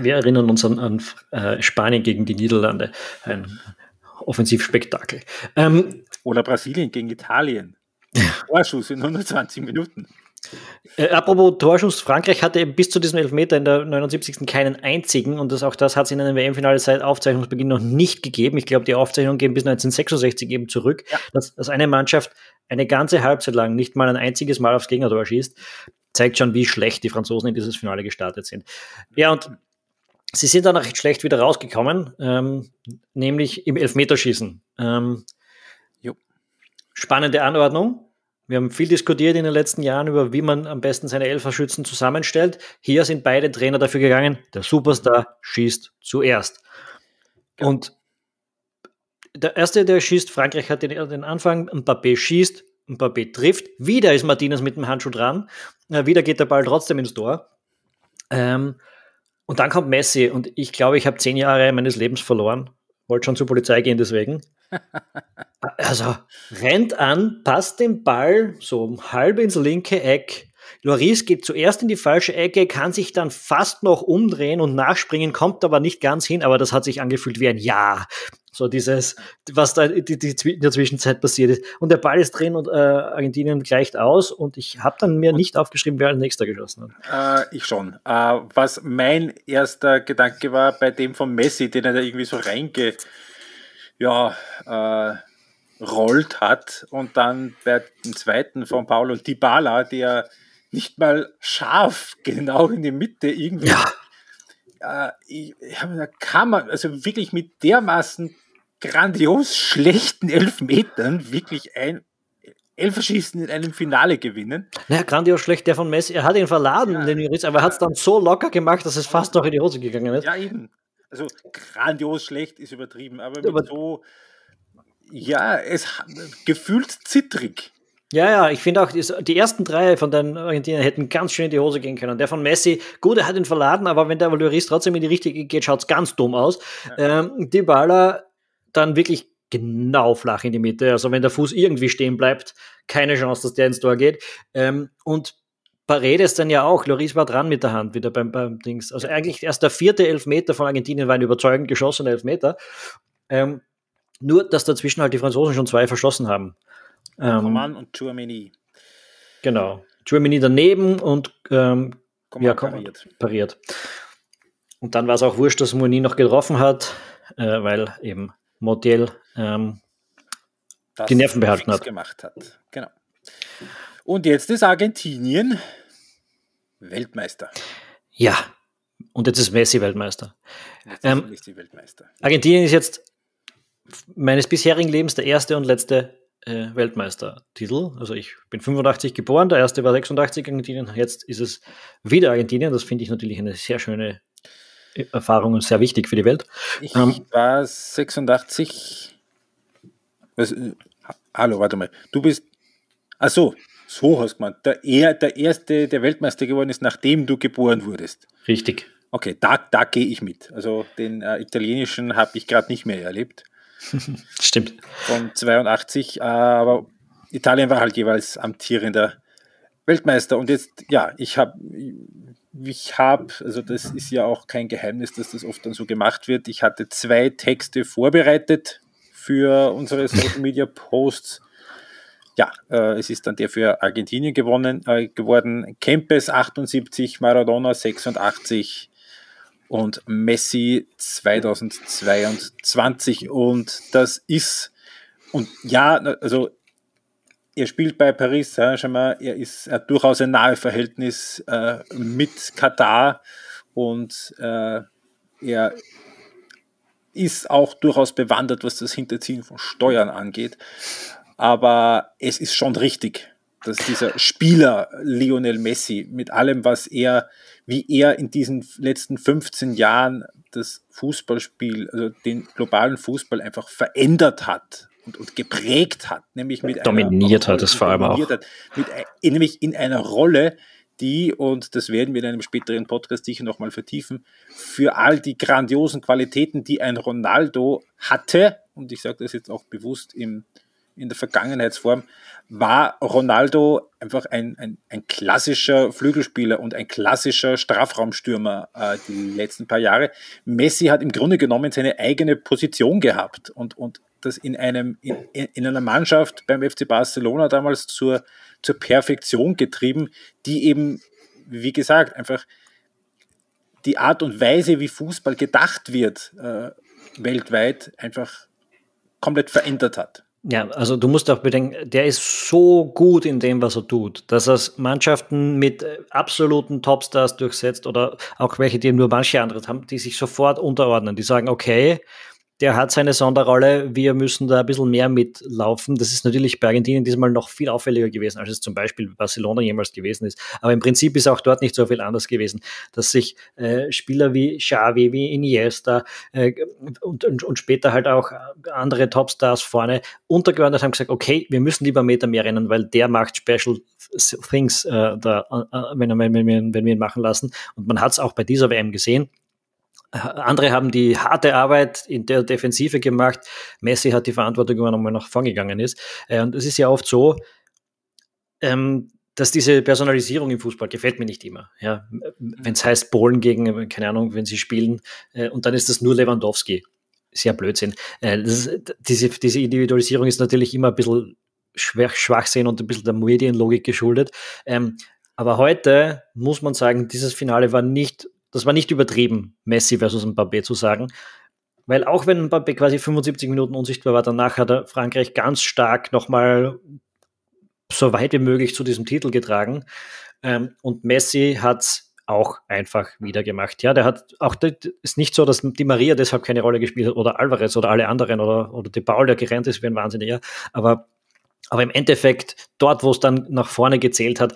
Wir erinnern uns an, an äh, Spanien gegen die Niederlande. Ein Offensivspektakel. Ähm, Oder Brasilien gegen Italien. Vorschuss in 120 Minuten. Äh, apropos Torschuss, Frankreich hatte eben bis zu diesem Elfmeter in der 79. keinen einzigen und das, auch das hat es in einem WM-Finale seit Aufzeichnungsbeginn noch nicht gegeben. Ich glaube, die Aufzeichnungen gehen bis 1966 eben zurück, ja. dass, dass eine Mannschaft eine ganze Halbzeit lang nicht mal ein einziges Mal aufs Gegnertor schießt, zeigt schon, wie schlecht die Franzosen in dieses Finale gestartet sind. Ja, und sie sind dann auch recht schlecht wieder rausgekommen, ähm, nämlich im Elfmeterschießen. Ähm, spannende Anordnung. Wir haben viel diskutiert in den letzten Jahren über, wie man am besten seine Elferschützen zusammenstellt. Hier sind beide Trainer dafür gegangen, der Superstar schießt zuerst. Und der erste, der schießt, Frankreich hat den, den Anfang, Mbappé schießt, Mbappé trifft. Wieder ist Martinez mit dem Handschuh dran. Wieder geht der Ball trotzdem ins Tor. Ähm, und dann kommt Messi und ich glaube, ich habe zehn Jahre meines Lebens verloren. Wollte schon zur Polizei gehen deswegen. Also rennt an, passt den Ball so halb ins linke Eck. Loris geht zuerst in die falsche Ecke, kann sich dann fast noch umdrehen und nachspringen, kommt aber nicht ganz hin, aber das hat sich angefühlt wie ein Ja. So dieses, was da in der Zwischenzeit passiert ist. Und der Ball ist drin und äh, Argentinien gleicht aus und ich habe dann mir nicht aufgeschrieben, wer als nächster geschossen
hat. Äh, ich schon. Äh, was mein erster Gedanke war bei dem von Messi, den er da irgendwie so reinge... Ja, äh, gerollt hat und dann bei dem zweiten von Paulo Dybala, der nicht mal scharf genau in die Mitte irgendwie. Ja. Äh, ich, da kann man, also wirklich mit dermaßen
grandios schlechten Elfmetern wirklich ein Elferschießen in einem Finale gewinnen. Na, Naja, grandios schlecht der von Messi. Er hat ihn verladen, ja, den Juris, aber er hat es dann so locker gemacht, dass es fast noch in die Hose gegangen ist. Ja,
eben. Also grandios schlecht ist übertrieben, aber mit aber so
ja, es gefühlt zittrig. Ja, ja, ich finde auch, die ersten drei von den Argentinern hätten ganz schön in die Hose gehen können. Der von Messi, gut, er hat ihn verladen, aber wenn der Valorist trotzdem in die richtige geht, schaut es ganz dumm aus. Ja. Ähm, die Baller dann wirklich genau flach in die Mitte. Also wenn der Fuß irgendwie stehen bleibt, keine Chance, dass der ins Tor geht. Ähm, und Paredes dann ja auch. Loris war dran mit der Hand wieder beim, beim Dings. Also eigentlich erst der vierte Elfmeter von Argentinien war ein überzeugend geschossener Elfmeter. Ähm, nur, dass dazwischen halt die Franzosen schon zwei verschossen haben.
Ähm, und
Chouameni. Genau. Chouameni daneben und ähm, ja, pariert. pariert. Und dann war es auch wurscht, dass Mouni noch getroffen hat, äh, weil eben Motiel ähm, die Nerven behalten hat. gemacht hat. Genau. Und jetzt ist Argentinien
Weltmeister.
Ja, und jetzt ist Messi Weltmeister. Jetzt ist ähm, Messi Weltmeister. Argentinien ist jetzt meines bisherigen Lebens der erste und letzte äh, Weltmeistertitel. Also ich bin 85 geboren, der erste war 86 Argentinien, jetzt ist es wieder Argentinien. Das finde ich natürlich eine sehr schöne äh, Erfahrung und sehr wichtig für die Welt. Ich ähm, war 86.
Was, äh, hallo, warte mal. Du bist. Ach so, so hast du gemeint. Der, der erste, der Weltmeister geworden ist, nachdem du geboren wurdest. Richtig. Okay, da, da gehe ich mit. Also den äh, italienischen habe ich gerade nicht mehr erlebt.
Stimmt.
Von 82, äh, aber Italien war halt jeweils amtierender Weltmeister. Und jetzt, ja, ich habe, ich habe, also das ist ja auch kein Geheimnis, dass das oft dann so gemacht wird. Ich hatte zwei Texte vorbereitet für unsere Social Media Posts. Ja, äh, es ist dann der für Argentinien gewonnen, äh, geworden. Kempes 78, Maradona 86, und Messi 2022. Und das ist, und ja, also er spielt bei Paris Saint-Germain, er ist er hat durchaus ein nahe Verhältnis äh, mit Katar und äh, er ist auch durchaus bewandert, was das Hinterziehen von Steuern angeht. Aber es ist schon richtig, dass dieser Spieler Lionel Messi mit allem, was er, wie er in diesen letzten 15 Jahren das Fußballspiel, also den globalen Fußball einfach verändert hat und, und geprägt hat, nämlich mit dominiert einer, hat es vor allem auch, hat, mit, äh, nämlich in einer Rolle, die, und das werden wir in einem späteren Podcast sicher nochmal vertiefen, für all die grandiosen Qualitäten, die ein Ronaldo hatte, und ich sage das jetzt auch bewusst im in der Vergangenheitsform, war Ronaldo einfach ein, ein, ein klassischer Flügelspieler und ein klassischer Strafraumstürmer äh, die letzten paar Jahre. Messi hat im Grunde genommen seine eigene Position gehabt und, und das in, einem, in, in einer Mannschaft beim FC Barcelona damals zur, zur Perfektion getrieben, die eben, wie gesagt, einfach die Art und Weise, wie Fußball gedacht wird, äh, weltweit einfach komplett verändert hat.
Ja, also du musst auch bedenken, der ist so gut in dem, was er tut, dass er Mannschaften mit äh, absoluten Topstars durchsetzt oder auch welche, die nur manche andere haben, die sich sofort unterordnen, die sagen, okay, der hat seine Sonderrolle. Wir müssen da ein bisschen mehr mitlaufen. Das ist natürlich bei Argentinien diesmal noch viel auffälliger gewesen, als es zum Beispiel Barcelona jemals gewesen ist. Aber im Prinzip ist auch dort nicht so viel anders gewesen, dass sich äh, Spieler wie Xavi, wie Iniesta äh, und, und, und, später halt auch andere Topstars vorne untergeordnet haben gesagt, okay, wir müssen lieber Meter mehr rennen, weil der macht Special Things, äh, da, äh, wenn, wenn, wenn, wenn wir ihn machen lassen. Und man hat es auch bei dieser WM gesehen andere haben die harte Arbeit in der Defensive gemacht. Messi hat die Verantwortung übernommen, nach vorn gegangen ist. Äh, und es ist ja oft so, ähm, dass diese Personalisierung im Fußball gefällt mir nicht immer. Ja, wenn es heißt Polen gegen, keine Ahnung, wenn sie spielen äh, und dann ist das nur Lewandowski. Sehr Blödsinn. Äh, diese, diese Individualisierung ist natürlich immer ein bisschen schwach, Schwachsinn und ein bisschen der Medienlogik geschuldet. Ähm, aber heute muss man sagen, dieses Finale war nicht das war nicht übertrieben, Messi versus Mbappé zu sagen. Weil auch wenn Mbappé quasi 75 Minuten unsichtbar war, danach hat er Frankreich ganz stark nochmal so weit wie möglich zu diesem Titel getragen. Ähm, und Messi hat es auch einfach wieder gemacht. Ja, der hat auch, ist nicht so, dass die Maria deshalb keine Rolle gespielt hat oder Alvarez oder alle anderen oder, oder De Paul, der gerannt ist wie ein Wahnsinniger. Aber, aber im Endeffekt, dort, wo es dann nach vorne gezählt hat,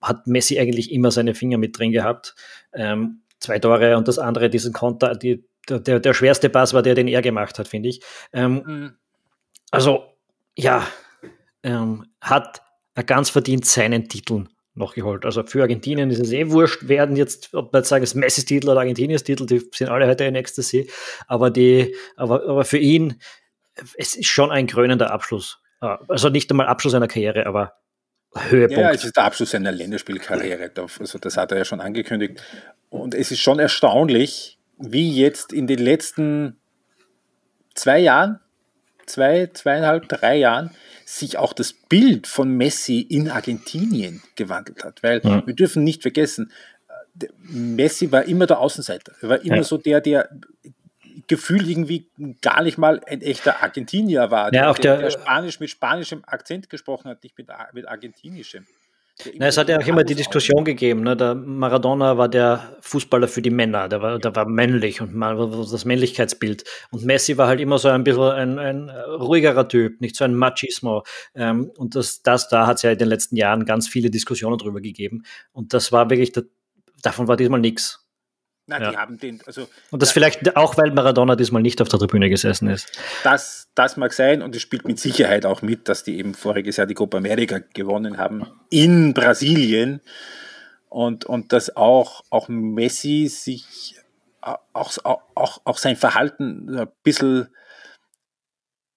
hat Messi eigentlich immer seine Finger mit drin gehabt. Ähm, zwei Tore und das andere, diesen Konter, die, der, der schwerste Pass war der, den er gemacht hat, finde ich. Ähm, mhm. Also, ja, ähm, hat er ganz verdient seinen Titel noch geholt. Also für Argentinien ist es eh wurscht, werden jetzt, ob man sagen, es Messis Titel oder Argentiniens Titel, die sind alle heute in eh Ecstasy, aber die, aber, aber für ihn, es ist schon ein krönender Abschluss. Äh, also nicht einmal Abschluss einer Karriere, aber Höhepunkt. Ja, es ist
der Abschluss einer Länderspielkarriere. Also das hat er ja schon angekündigt. Und es ist schon erstaunlich, wie jetzt in den letzten zwei Jahren, zwei, zweieinhalb, drei Jahren, sich auch das Bild von Messi in Argentinien gewandelt hat. Weil ja. wir dürfen nicht vergessen, Messi war immer der Außenseiter. Er war immer ja. so der, der gefühlt irgendwie gar nicht mal ein echter Argentinier war. Ja, der, auch der, der Spanisch mit spanischem Akzent gesprochen hat, nicht mit, mit argentinischem.
Na, es hat ja auch immer die Diskussion gegeben. Ne? Der Maradona war der Fußballer für die Männer, der war, der war männlich und mal das Männlichkeitsbild. Und Messi war halt immer so ein bisschen ein, ein ruhigerer Typ, nicht so ein Machismo. Ähm, und das, das da hat es ja in den letzten Jahren ganz viele Diskussionen drüber gegeben. Und das war wirklich, davon war diesmal nichts.
Na, ja. die haben den, also.
Und das ja, vielleicht auch, weil Maradona diesmal nicht auf der Tribüne gesessen ist.
Das, das mag sein und es spielt mit Sicherheit auch mit, dass die eben voriges Jahr die Copa America gewonnen haben in Brasilien und, und dass auch, auch Messi sich, auch, auch, auch sein Verhalten ein bisschen,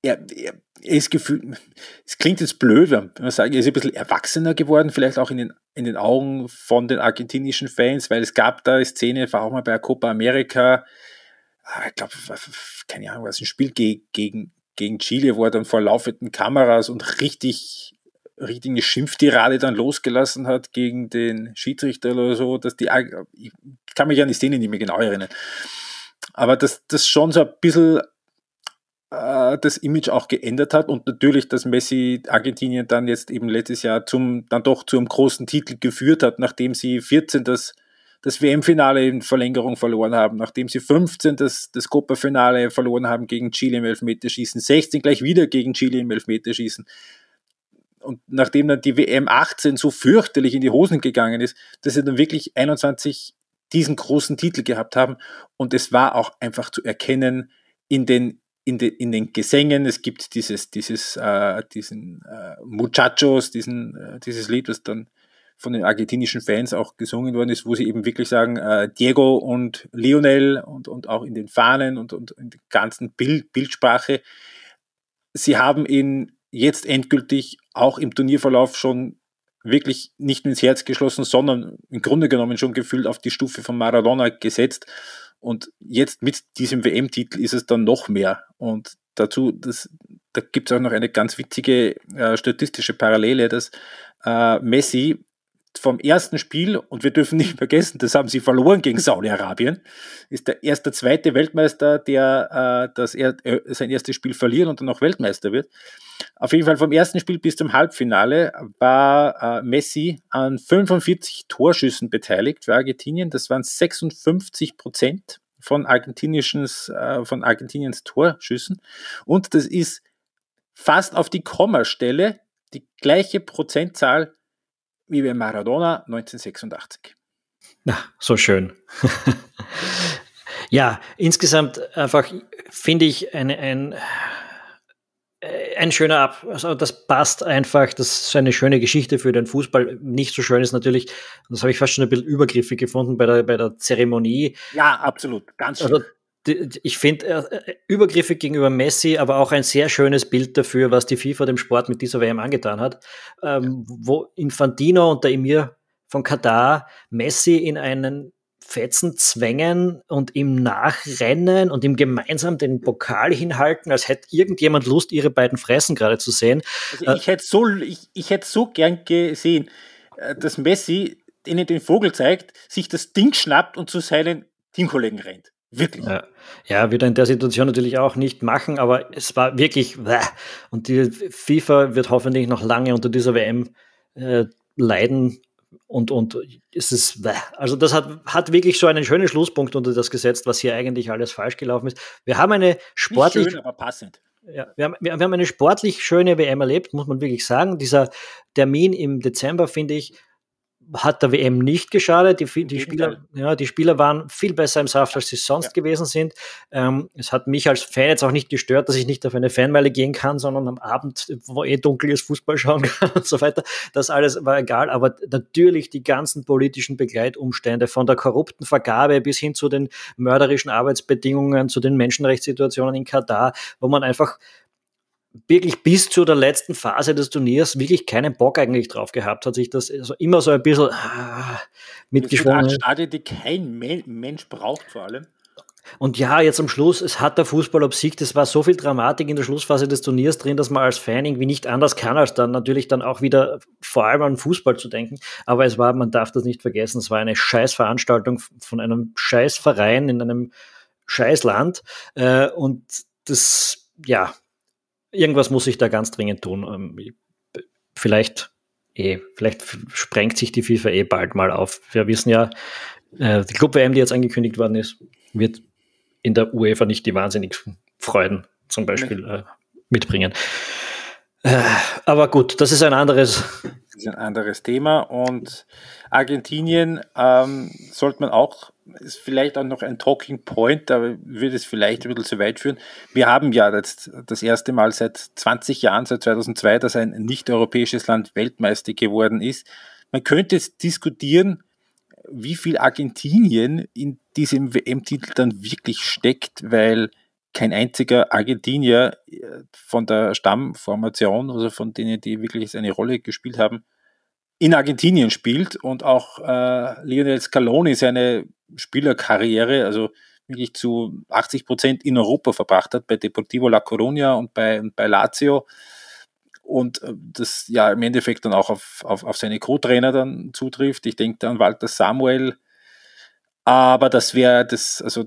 er, er, es, gefühlt, es klingt jetzt blöd, wenn man sagt, er ist ein bisschen erwachsener geworden, vielleicht auch in den, in den Augen von den argentinischen Fans, weil es gab da eine Szene, war auch mal bei Copa America, ah, ich glaube, keine Ahnung, was ein Spiel gegen, gegen Chile, wo er dann vor laufenden Kameras und richtig, richtig eine Schimpftirade dann losgelassen hat gegen den Schiedsrichter oder so, dass die, ich kann mich an die Szene nicht mehr genau erinnern. Aber dass das schon so ein bisschen äh, das Image auch geändert hat und natürlich, dass Messi Argentinien dann jetzt eben letztes Jahr zum, dann doch zum großen Titel geführt hat, nachdem sie 14 das, das WM-Finale in Verlängerung verloren haben, nachdem sie 15 das, das Copa-Finale verloren haben gegen Chile im Elfmeterschießen, 16 gleich wieder gegen Chile im Elfmeterschießen und nachdem dann die WM 18 so fürchterlich in die Hosen gegangen ist, dass sie dann wirklich 21 diesen großen Titel gehabt haben und es war auch einfach zu erkennen in den in, de, in den Gesängen, es gibt dieses, dieses, äh, diesen äh, Muchachos, diesen, äh, dieses Lied, was dann von den argentinischen Fans auch gesungen worden ist, wo sie eben wirklich sagen, äh, Diego und Lionel und, und auch in den Fahnen und, und in der ganzen Bild, Bildsprache, sie haben ihn jetzt endgültig auch im Turnierverlauf schon wirklich nicht nur ins Herz geschlossen, sondern im Grunde genommen schon gefühlt auf die Stufe von Maradona gesetzt. Und jetzt mit diesem WM-Titel ist es dann noch mehr. Und dazu, das, da gibt es auch noch eine ganz witzige äh, statistische Parallele, dass äh, Messi vom ersten Spiel, und wir dürfen nicht vergessen, das haben sie verloren gegen Saudi-Arabien, ist der erste, zweite Weltmeister, der äh, das er, äh, sein erstes Spiel verliert und dann auch Weltmeister wird. Auf jeden Fall vom ersten Spiel bis zum Halbfinale war äh, Messi an 45 Torschüssen beteiligt für Argentinien. Das waren 56 Prozent von, argentinischen, äh, von Argentiniens Torschüssen. Und das ist fast auf die Kommastelle die gleiche Prozentzahl
wie bei Maradona 1986. Na, so schön. ja, insgesamt einfach finde ich ein, ein, äh, ein schöner Ab. Also das passt einfach. Das ist eine schöne Geschichte für den Fußball. Nicht so schön ist natürlich, das habe ich fast schon ein bisschen übergriffig gefunden bei der, bei der Zeremonie.
Ja, absolut. Ganz also schön. Also
ich finde äh, äh, Übergriffe gegenüber Messi, aber auch ein sehr schönes Bild dafür, was die FIFA dem Sport mit dieser WM angetan hat, ähm, wo Infantino und der Emir von Katar Messi in einen Fetzen zwängen und ihm nachrennen und ihm gemeinsam den Pokal hinhalten, als hätte irgendjemand Lust, ihre beiden Fressen gerade zu sehen. Also äh, ich hätte so, ich, ich hätte so gern gesehen,
dass Messi ihnen den Vogel zeigt, sich das Ding schnappt und zu seinen Teamkollegen rennt.
Wirklich. Ja. ja, wird er in der Situation natürlich auch nicht machen, aber es war wirklich. Bäh. Und die FIFA wird hoffentlich noch lange unter dieser WM äh, leiden und, und es ist. Bäh. Also, das hat, hat wirklich so einen schönen Schlusspunkt unter das gesetzt, was hier eigentlich alles falsch gelaufen ist. Wir haben eine sportlich. Nicht schön, aber passend. Ja, wir, haben, wir haben eine sportlich schöne WM erlebt, muss man wirklich sagen. Dieser Termin im Dezember, finde ich, hat der WM nicht geschadet. Die, die Spieler, ja, die Spieler waren viel besser im Saft, als sie sonst ja. gewesen sind. Ähm, es hat mich als Fan jetzt auch nicht gestört, dass ich nicht auf eine Fanmeile gehen kann, sondern am Abend, wo eh dunkel ist, Fußball schauen kann und so weiter. Das alles war egal. Aber natürlich die ganzen politischen Begleitumstände, von der korrupten Vergabe bis hin zu den mörderischen Arbeitsbedingungen, zu den Menschenrechtssituationen in Katar, wo man einfach wirklich bis zu der letzten Phase des Turniers wirklich keinen Bock eigentlich drauf gehabt hat, sich das also immer so ein bisschen ah, eine
Stadien, die kein Mensch braucht vor allem.
Und ja, jetzt am Schluss, es hat der Fußball obsiegt. Es war so viel Dramatik in der Schlussphase des Turniers drin, dass man als Fan irgendwie nicht anders kann, als dann natürlich dann auch wieder vor allem an Fußball zu denken. Aber es war, man darf das nicht vergessen, es war eine Scheißveranstaltung von einem Scheißverein in einem Scheißland. Äh, und das, ja, irgendwas muss ich da ganz dringend tun. Ähm, vielleicht eh, vielleicht sprengt sich die FIFA eh bald mal auf. Wir wissen ja, äh, die Club WM, die jetzt angekündigt worden ist, wird in der UEFA nicht die wahnsinnigsten Freuden zum Beispiel nee. äh, mitbringen. Äh, aber gut, das ist ein anderes. Das ist ein anderes
Thema und Argentinien ähm, sollte man auch ist vielleicht auch noch ein Talking Point, da würde es vielleicht ein bisschen zu weit führen. Wir haben ja jetzt das erste Mal seit 20 Jahren, seit 2002, dass ein nicht-europäisches Land Weltmeister geworden ist. Man könnte jetzt diskutieren, wie viel Argentinien in diesem WM-Titel dann wirklich steckt, weil kein einziger Argentinier äh, von der Stammformation, also von denen, die wirklich eine Rolle gespielt haben, in Argentinien spielt und auch äh, Lionel Scaloni seine Spielerkarriere, also wirklich zu 80 Prozent in Europa verbracht hat, bei Deportivo La Coruña und bei, bei Lazio. Und äh, das ja im Endeffekt dann auch auf, auf, auf seine Co-Trainer dann zutrifft. Ich denke an Walter Samuel. Aber das wäre das, also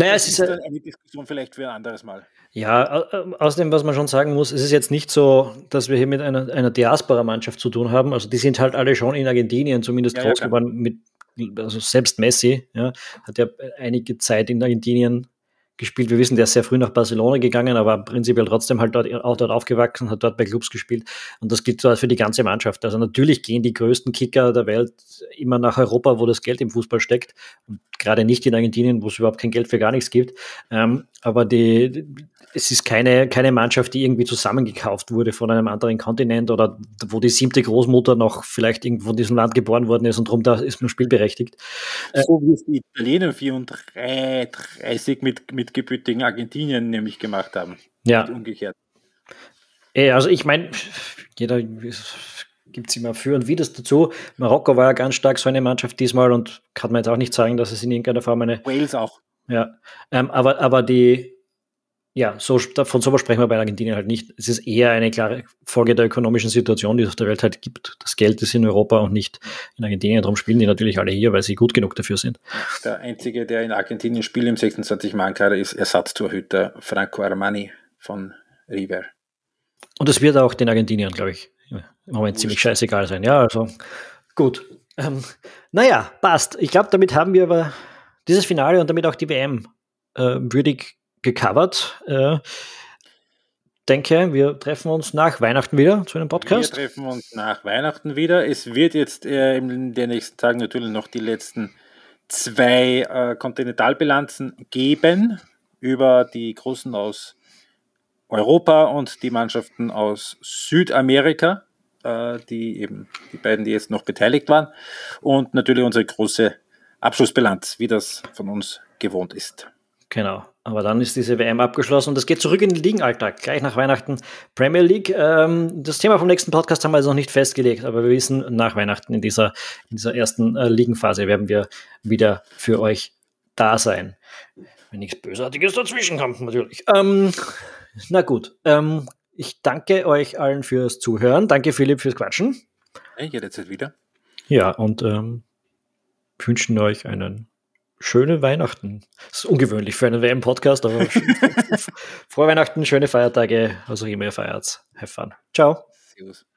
naja, das es ist, ist eine Diskussion vielleicht für ein anderes Mal.
Ja, außerdem, was man schon sagen muss, es ist jetzt nicht so, dass wir hier mit einer, einer Diaspora-Mannschaft zu tun haben. Also die sind halt alle schon in Argentinien zumindest ja, groß ja, geworden, mit, also selbst Messi ja, hat ja einige Zeit in Argentinien gespielt. Wir wissen, der ist sehr früh nach Barcelona gegangen, aber prinzipiell trotzdem halt dort, auch dort aufgewachsen, hat dort bei Clubs gespielt. Und das gilt zwar für die ganze Mannschaft. Also natürlich gehen die größten Kicker der Welt immer nach Europa, wo das Geld im Fußball steckt. Und gerade nicht in Argentinien, wo es überhaupt kein Geld für gar nichts gibt. Ähm, aber die, es ist keine, keine Mannschaft, die irgendwie zusammengekauft wurde von einem anderen Kontinent oder wo die siebte Großmutter noch vielleicht irgendwo in diesem Land geboren worden ist und darum da ist man spielberechtigt. So wie es die Italiener
34 mit, mit kaltgebietigen Argentinien nämlich gemacht haben. Ja. Und umgekehrt.
Also ich meine, jeder gibt es immer für und wides dazu. Marokko war ja ganz stark so eine Mannschaft diesmal und kann man jetzt auch nicht sagen, dass es in irgendeiner Form eine. Wales auch. Ja, ähm, aber, aber die, ja, so, von sowas sprechen wir bei Argentinien halt nicht. Es ist eher eine klare Folge der ökonomischen Situation, die es auf der Welt halt gibt. Das Geld ist in Europa und nicht in Argentinien. Darum spielen die natürlich alle hier, weil sie gut genug dafür sind.
Der Einzige, der in Argentinien spielt im 26-Mann-Kader, ist Ersatztorhüter Franco Armani von
River. Und es wird auch den Argentiniern, glaube ich, im Moment Wurscht. ziemlich scheißegal sein. Ja, also gut. Ähm, naja, passt. Ich glaube, damit haben wir aber dieses Finale und damit auch die WM äh, würdig gecovert. Äh, denke, wir treffen uns nach Weihnachten wieder zu einem Podcast. Wir
treffen uns nach Weihnachten wieder. Es wird jetzt äh, in den nächsten Tagen natürlich noch die letzten zwei äh, Kontinentalbilanzen geben über die Großen aus Europa und die Mannschaften aus Südamerika, äh, die eben die beiden, die jetzt noch beteiligt waren. Und natürlich unsere große Abschlussbilanz, wie das von uns gewohnt ist.
Genau. Aber dann ist diese WM abgeschlossen und es geht zurück in den Ligenalltag. Gleich nach Weihnachten Premier League. Ähm, das Thema vom nächsten Podcast haben wir also noch nicht festgelegt, aber wir wissen, nach Weihnachten in dieser, in dieser ersten äh, Ligenphase werden wir wieder für euch da sein. Wenn nichts Bösartiges dazwischen kommt, natürlich. Ähm, na gut, ähm, ich danke euch allen fürs Zuhören. Danke, Philipp, fürs Quatschen. Hey, jederzeit wieder. Ja, und ähm, wünschen euch einen schöne Weihnachten. Das ist ungewöhnlich für einen WM-Podcast, aber frohe Weihnachten, schöne Feiertage, also auch immer ihr feiert. Have fun. Ciao. Servus.